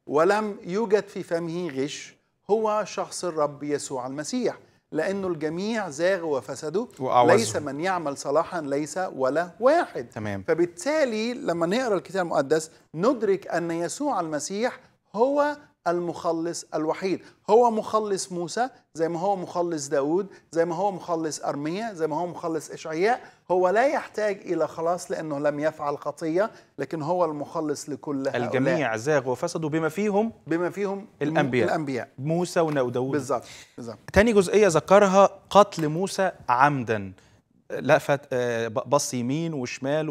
ولم يوجد في فمه غش هو شخص الرب يسوع المسيح لانه الجميع زاغوا وفسدوا وأعوزه. ليس من يعمل صلاحا ليس ولا واحد تمام. فبالتالي لما نقرا الكتاب المقدس ندرك ان يسوع المسيح هو المخلص الوحيد هو مخلص موسى زي ما هو مخلص داود زي ما هو مخلص أرمية زي ما هو مخلص إشعياء هو لا يحتاج إلى خلاص لأنه لم يفعل خطية لكن هو المخلص لكل هؤلاء الجميع زاغوا وفسدوا بما فيهم بما فيهم الأنبياء, الأنبياء. موسى وداود بالظبط بالظبط تاني جزئية ذكرها قتل موسى عمدا لفت آه، بص يمين وشمال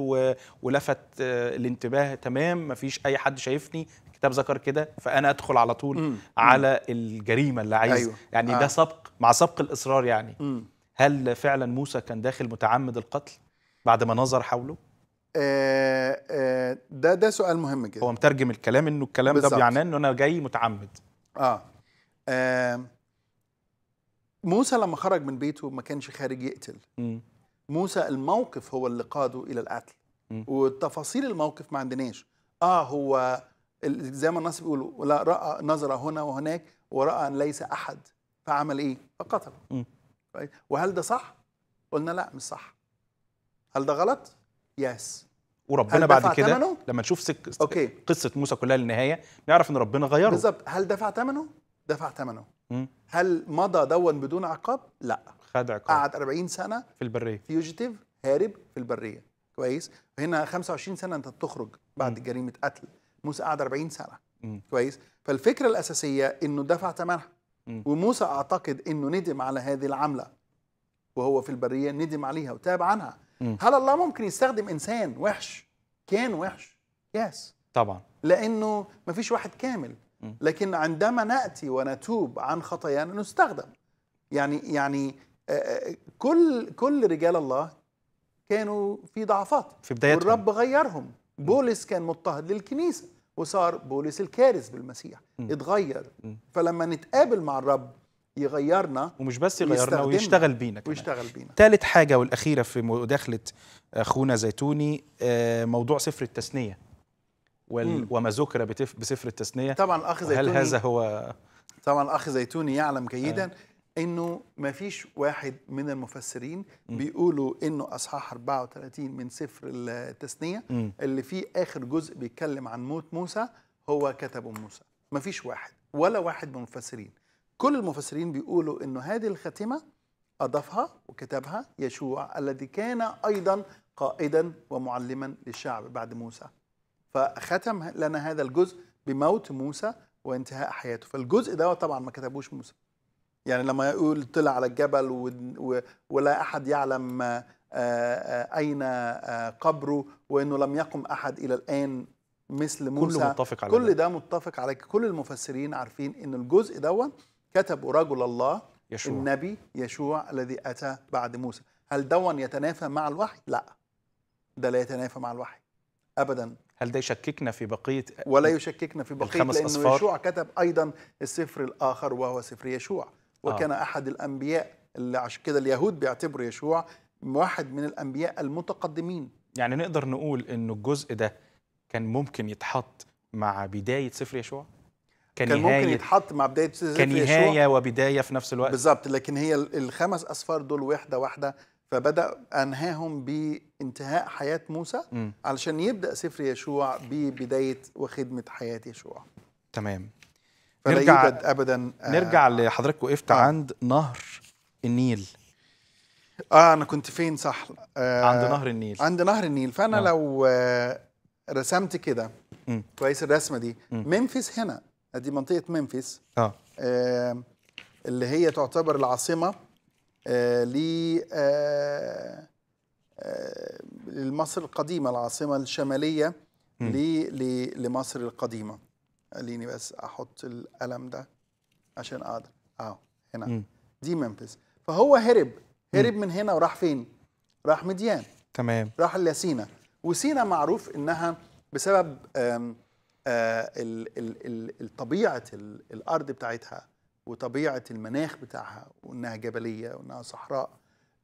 ولفت آه، الانتباه تمام مفيش اي حد شايفني الكتاب ذكر كده فانا ادخل على طول مم. على الجريمه اللي عايز أيوة. يعني آه. ده سبق مع سبق الاصرار يعني مم. هل فعلا موسى كان داخل متعمد القتل بعد ما نظر حوله آه آه ده ده سؤال مهم جدا هو مترجم الكلام انه الكلام بالزبط. ده بيعناه انه انا جاي متعمد اه, آه موسى لما خرج من بيته ما كانش خارج يقتل مم. موسى الموقف هو اللي قاده الى القتل م. وتفاصيل الموقف ما عندناش اه هو زي ما الناس بيقولوا ولا راى نظره هنا وهناك وراى ان ليس احد فعمل ايه؟ فقتل طيب، وهل ده صح؟ قلنا لا مش صح هل ده غلط؟ يس وربنا بعد كده لما نشوف سك... أوكي. قصه موسى كلها للنهايه نعرف ان ربنا غيره بالظبط هل دفع ثمنه؟ دفع ثمنه هل مضى دون بدون عقاب؟ لا خد عقاب قعد 40 سنه في البريه فيوجيتيف هارب في البريه كويس هنا 25 سنه انت بتخرج بعد م. جريمه قتل موسى قعد 40 سنه مم. كويس فالفكره الاساسيه انه دفع ثمنها وموسى اعتقد انه ندم على هذه العمله وهو في البريه ندم عليها وتاب عنها مم. هل الله ممكن يستخدم انسان وحش كان وحش يس طبعا لانه ما فيش واحد كامل مم. لكن عندما ناتي ونتوب عن خطايانا نستخدم يعني يعني كل كل رجال الله كانوا في ضعفات في بدايتهم والرب غيرهم بولس كان مضطهد للكنيسه وصار بولس الكارث بالمسيح م. اتغير م. فلما نتقابل مع الرب يغيرنا ومش بس يغيرنا ويشتغل بينا كمان. ويشتغل بينا ثالث حاجة والأخيرة في مداخلة آه، أخونا زيتوني آه، موضوع سفر التثنية وما ذكر بسفر التثنية طبعا الأخ زيتوني هل هذا هو طبعا الأخ زيتوني يعلم جيدا آه. انه ما فيش واحد من المفسرين م. بيقولوا انه اصحاح 34 من سفر التثنيه اللي فيه اخر جزء بيتكلم عن موت موسى هو كتبه موسى ما فيش واحد ولا واحد من المفسرين كل المفسرين بيقولوا انه هذه الخاتمه اضافها وكتبها يشوع الذي كان ايضا قائدا ومعلما للشعب بعد موسى فختم لنا هذا الجزء بموت موسى وانتهاء حياته فالجزء ده طبعا ما كتبوش موسى يعني لما يقول طلع على الجبل ولا أحد يعلم آه، آه، أين آه، قبره وأنه لم يقم أحد إلى الآن مثل موسى كل متفق على كل ده, متفق عليك كل المفسرين عارفين أن الجزء دوت كتبه رجل الله يشوع. النبي يشوع الذي أتى بعد موسى هل دون يتنافى مع الوحي؟ لا ده لا يتنافى مع الوحي أبدا هل ده يشككنا في بقية ولا يشككنا في بقية لأنه أصفار. يشوع كتب أيضا السفر الآخر وهو سفر يشوع وكان آه. احد الانبياء اللي عشان كده اليهود بيعتبروا يشوع واحد من الانبياء المتقدمين يعني نقدر نقول انه الجزء ده كان ممكن يتحط مع بدايه سفر يشوع كان, كان ممكن يتحط مع بدايه سفر كنهاية يشوع كنهايه وبدايه في نفس الوقت بالظبط لكن هي الخمس اسفار دول وحده واحده فبدا انهاهم بانتهاء حياه موسى م. علشان يبدا سفر يشوع ببدايه وخدمه حياه يشوع تمام فلا نرجع يوجد ابدا آه، نرجع لحضرتك وقفت آه. عند نهر النيل اه انا كنت فين صح آه عند نهر النيل عند نهر النيل فانا آه. لو آه، رسمت كده كويس الرسمه دي ممفيس هنا دي منطقه ممفيس آه. آه اللي هي تعتبر العاصمه آه ل آه آه لمصر القديمه العاصمه الشماليه لمصر القديمه خليني بس احط القلم ده عشان اقدر اهو هنا م. دي ممفيس فهو هرب هرب م. من هنا وراح فين راح مديان تمام راح لسينا وسينا معروف انها بسبب آم آه، الـ طبيعه الارض بتاعتها وطبيعه المناخ بتاعها وانها جبليه وانها صحراء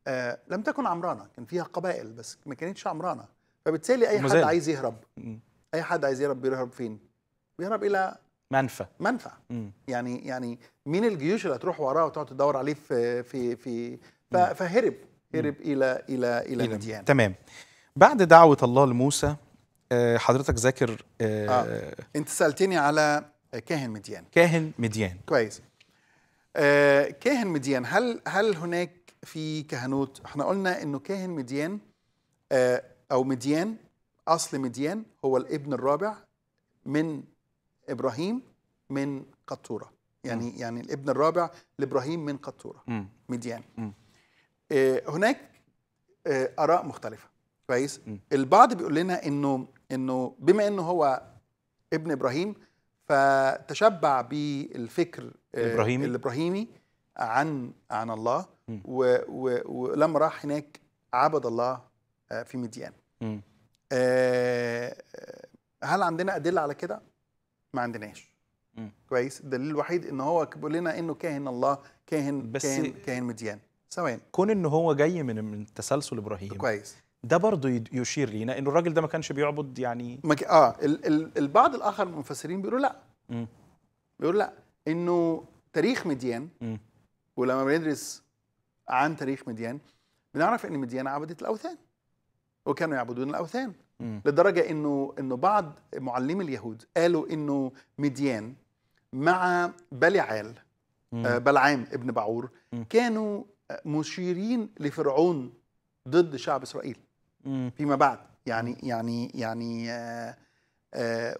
آه، لم تكن عمرانه كان فيها قبائل بس ما كانتش عمرانه فبالتالي اي مزال. حد عايز يهرب اي حد عايز يهرب بيهرب فين بيهرب الى منفى منفى يعني يعني مين الجيوش اللي هتروح وراه وتقعد تدور عليه في في في فهرب هرب مم. الى الى الى مديان تمام بعد دعوه الله لموسى آه، حضرتك ذاكر آه. آه. انت سالتني على كاهن مديان كاهن مديان كويس آه كاهن مديان هل هل هناك في كهنوت احنا قلنا انه كاهن مديان آه او مديان اصل مديان هو الابن الرابع من ابراهيم من قطوره يعني م. يعني الابن الرابع لابراهيم من قطوره م. مديان م. آه، هناك آه، اراء مختلفه كويس البعض بيقول لنا انه انه بما انه هو ابن ابراهيم فتشبع بالفكر الابراهيمي آه، الابراهيمي عن عن الله ولما راح هناك عبد الله في مديان هل عندنا ادله على كده ما عندناش كويس الدليل الوحيد ان هو بيقول لنا انه كاهن الله كاهن بس كاهن كاهن مديان ثواني كون ان هو جاي من من تسلسل ابراهيم كويس ده برضه يشير لينا انه الراجل ده ما كانش بيعبد يعني مك... اه ال... ال... البعض الاخر من المفسرين بيقولوا لا بيقولوا لا انه تاريخ مديان ولما بندرس عن تاريخ مديان بنعرف ان مديان عبدت الاوثان وكانوا يعبدون الاوثان لدرجه انه انه بعض معلمي اليهود قالوا انه مديان مع بلعال آه، بلعام ابن بعور كانوا آه، مشيرين لفرعون ضد شعب اسرائيل فيما بعد يعني يعني يعني آه،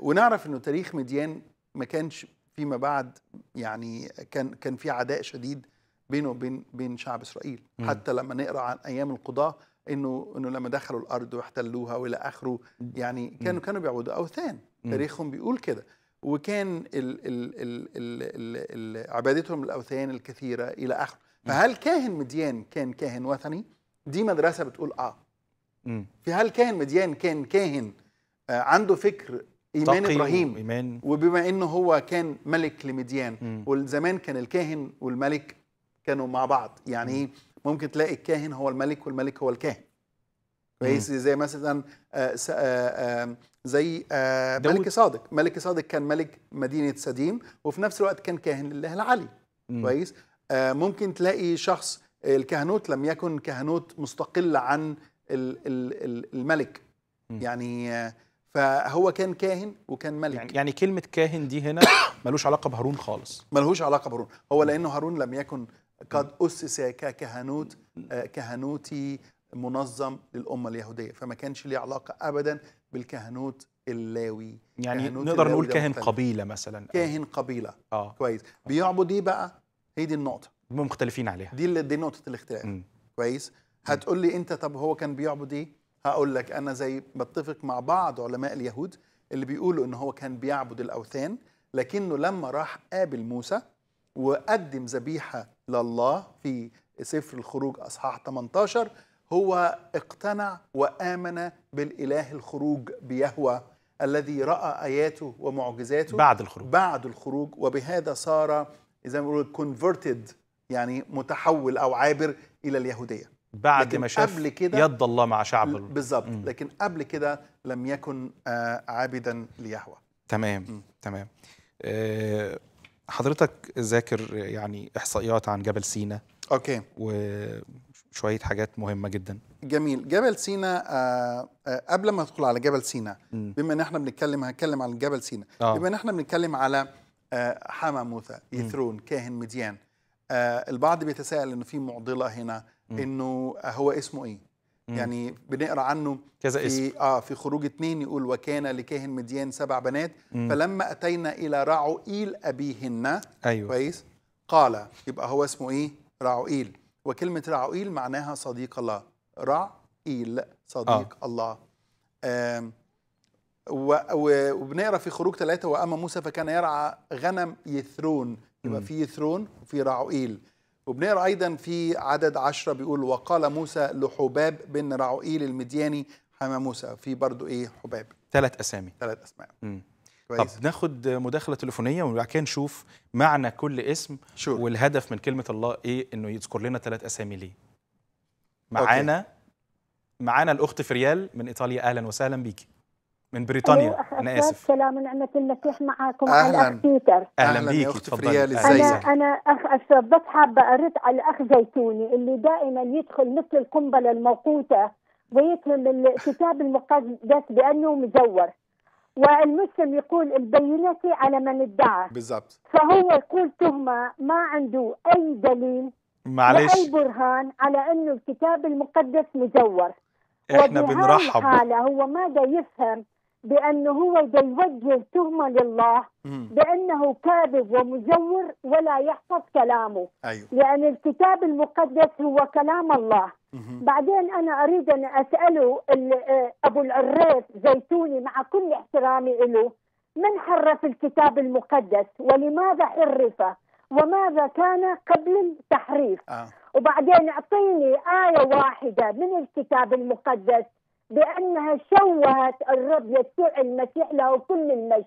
ونعرف انه تاريخ مديان ما كانش فيما بعد يعني كان كان في عداء شديد بينه وبين بين شعب اسرائيل حتى لما نقرا عن ايام القضاه انه انه لما دخلوا الارض واحتلوها والى اخره يعني كانوا كانوا بيعبدوا اوثان تاريخهم بيقول كده وكان ال ال ال ال ال عبادتهم للاوثان الكثيره الى اخره فهل كاهن مديان كان كاهن وثني دي مدرسه بتقول اه في هل كاهن مديان كان كاهن آه، عنده فكر ايمان ابراهيم إيمان. وبما انه هو كان ملك لمديان والزمان كان الكاهن والملك كانوا مع بعض يعني مم. إيه؟ ممكن تلاقي الكاهن هو الملك والملك هو الكاهن كويس زي مثلا آه، آه، زي آه، ملك صادق ملك صادق كان ملك مدينه سديم وفي نفس الوقت كان كاهن لله العلي كويس ممكن تلاقي شخص الكهنوت لم يكن كهنوت مستقل عن الملك يعني فهو كان كاهن وكان ملك يعني, يعني كلمة كاهن دي هنا ملوش علاقة بهارون خالص ملوش علاقة بهارون هو لأنه هارون لم يكن قد أسس ككهنوت كهنوتي منظم للأمة اليهودية فما كانش ليه علاقة أبدا بالكهنوت اللاوي يعني نقدر نقول كاهن قبيلة مثلا كاهن قبيلة آه. كويس بيعبد إيه بقى هي دي النقطة مختلفين عليها دي دي نقطة الاختلاف م. كويس هتقول لي أنت طب هو كان بيعبد إيه هقول لك أنا زي بتفق مع بعض علماء اليهود اللي بيقولوا إن هو كان بيعبد الأوثان لكنه لما راح قابل موسى وقدم ذبيحة لله في سفر الخروج اصحاح 18 هو اقتنع وامن بالاله الخروج بيهوى الذي راى اياته ومعجزاته بعد الخروج بعد الخروج وبهذا صار زي ما بيقولوا كونفرتد يعني متحول او عابر الى اليهوديه بعد ما شاف قبل كده يد الله مع شعبه بالظبط لكن قبل كده لم يكن آه، عابدا ليهوى تمام م. تمام آه حضرتك ذاكر يعني احصائيات عن جبل سينا اوكي وشويه حاجات مهمه جدا جميل جبل سينا آه, آه، قبل ما ادخل على جبل سينا بما ان احنا بنتكلم هنتكلم عن جبل سينا آه. بما ان احنا بنتكلم على آه حما موسى يثرون كاهن مديان آه البعض بيتساءل انه في معضله هنا انه هو اسمه ايه يعني بنقرا عنه كذا اسم في اه في خروج اثنين يقول وكان لكاهن مديان سبع بنات مم. فلما اتينا الى رعوئيل ابيهن ايوه كويس قال يبقى هو اسمه ايه؟ رعوئيل وكلمه رعوئيل معناها صديق الله رعيل صديق آه. الله آم وبنقرا في خروج ثلاثة وأما موسى فكان يرعى غنم يثرون يبقى في يثرون وفي رعوئيل وبنقرا ايضا في عدد عشرة بيقول وقال موسى لحباب بن رعوئيل المدياني حما موسى في برضه ايه حباب ثلاث اسامي ثلاث اسماء مم. طب ناخد مداخله تليفونيه وبعد كده نشوف معنى كل اسم شو. والهدف من كلمه الله ايه انه يذكر لنا ثلاث اسامي ليه معانا معانا الاخت فريال من ايطاليا اهلا وسهلا بيكي من بريطانيا أيوة، انا اسف سلام نعمه المسيح معكم اهلا بيتر اهلا بيك تفضلي انا انا اخ بس حابه ارد على الاخ زيتوني اللي دائما يدخل مثل القنبله الموقوته ويتهم الكتاب المقدس بانه مزور والمسلم يقول البينة على من ادعى بالضبط فهو يقول تهمة ما عنده أي دليل معلش أي برهان على أنه الكتاب المقدس مزور احنا بنرحب هو ماذا يفهم بأنه هو يوجه تهمة لله بأنه كاذب ومزور ولا يحفظ كلامه أيوه. لأن الكتاب المقدس هو كلام الله مم. بعدين أنا أريد أن أسأله آه، أبو العريف زيتوني مع كل احترامي له من حرف الكتاب المقدس ولماذا حرفه وماذا كان قبل التحريف آه. وبعدين أعطيني آية واحدة من الكتاب المقدس بأنها شوهت الرب يسوع المسيح له كل المجد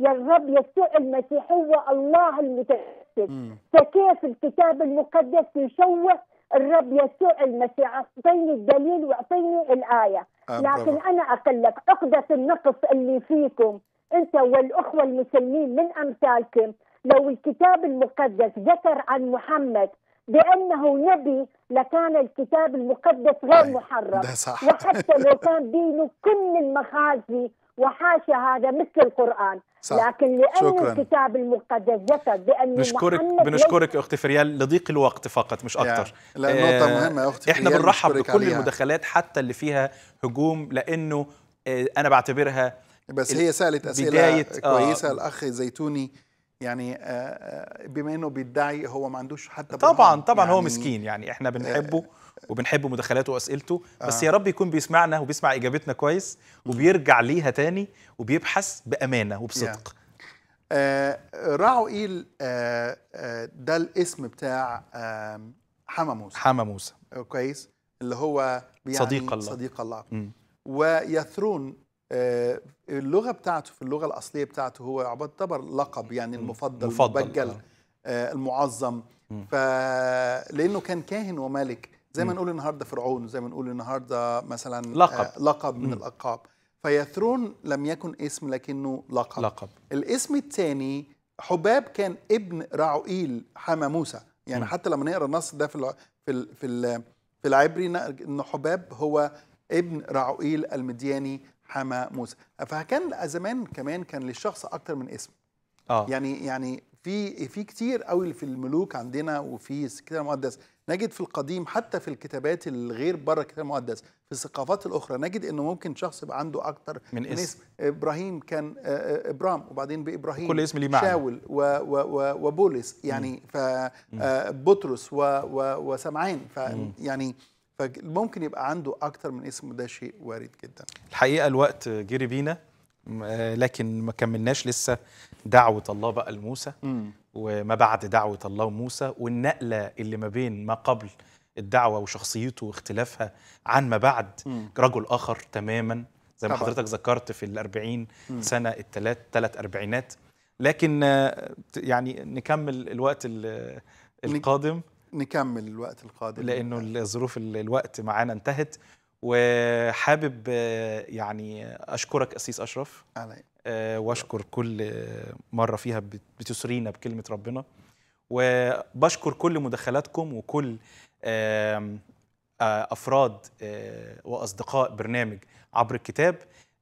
يا الرب يسوع المسيح هو الله المتجسد فكيف الكتاب المقدس يشوه الرب يسوع المسيح اعطيني الدليل واعطيني الايه آه، لكن انا اقول لك عقده النقص اللي فيكم انت والاخوه المسلمين من امثالكم لو الكتاب المقدس ذكر عن محمد بأنه نبي لكان الكتاب المقدس غير محرم ده صح. وحتى لو كان دينه كل المخازي وحاشا هذا مثل القرآن صح. لكن لأن شكرا. الكتاب المقدس جسد بأن بنشكرك بنشكرك أختي فريال لضيق الوقت فقط مش يعني. لا نقطة آه مهمة يا أختي إحنا بنرحب بكل عليها. المداخلات حتى اللي فيها هجوم لأنه آه أنا بعتبرها بس هي سألت أسئلة آه، كويسة آه. الأخ زيتوني يعني آه، آه، بما انه بيدعي هو ما عندوش حتى طبعا طبعا يعني هو مسكين يعني احنا آه، بنحبه وبنحب مداخلاته واسئلته بس آه. يا رب يكون بيسمعنا وبيسمع اجابتنا كويس وبيرجع ليها تاني وبيبحث بامانه وبصدق yeah. آه راعوئيل إيه آه آه ده الاسم بتاع آه حما موسى حما موسى كويس اللي هو يعني صديق الله صديق الله م. ويثرون آه، اللغه بتاعته في اللغه الاصليه بتاعته هو يعتبر لقب يعني المفضل المبجل آه. آه، المعظم فلانه كان كاهن وملك زي ما نقول النهارده فرعون زي ما نقول النهارده مثلا لقب آه لقب من الالقاب فيثرون لم يكن اسم لكنه لقب لقب الاسم الثاني حباب كان ابن رعوئيل حما موسى يعني م. حتى لما نقرا النص ده في في ال في, ال في العبري ان حباب هو ابن رعوئيل المدياني حما موسى فكان زمان كمان كان للشخص اكتر من اسم اه يعني يعني في في كتير قوي في الملوك عندنا وفي الكتاب المقدس نجد في القديم حتى في الكتابات الغير بره الكتاب المقدس في الثقافات الاخرى نجد انه ممكن شخص يبقى عنده اكتر من, من اسم. ابراهيم كان آه، آه، ابرام وبعدين بابراهيم كل اسم ليه معنى شاول و و و وبولس يعني ف آه، بطرس وسمعان ف يعني فممكن يبقى عنده أكتر من اسم وده شيء وارد جدا الحقيقة الوقت جري بينا آه، لكن ما كملناش لسه دعوة الله بقى لموسى وما بعد دعوة الله وموسى والنقلة اللي ما بين ما قبل الدعوة وشخصيته واختلافها عن ما بعد مم. رجل آخر تماما زي ما طبعا. حضرتك ذكرت في الأربعين مم. سنة الثلاث ثلاث أربعينات لكن آه، يعني نكمل الوقت آه، القادم نكمل الوقت القادم لانه الظروف الوقت معانا انتهت وحابب يعني اشكرك اسيس اشرف علي. آه، واشكر كل مره فيها بتسرينا بكلمه ربنا وبشكر كل مداخلاتكم وكل افراد واصدقاء برنامج عبر الكتاب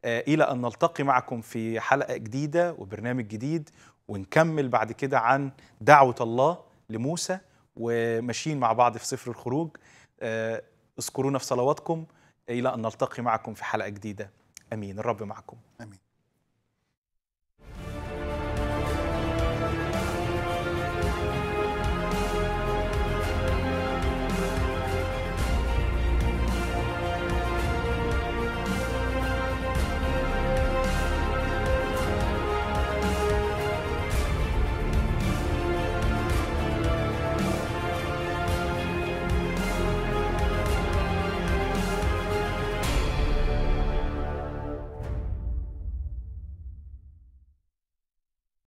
الى ان نلتقي معكم في حلقه جديده وبرنامج جديد ونكمل بعد كده عن دعوه الله لموسى وماشيين مع بعض في سفر الخروج آه، اذكرونا في صلواتكم الى ان نلتقي معكم في حلقه جديده امين الرب معكم امين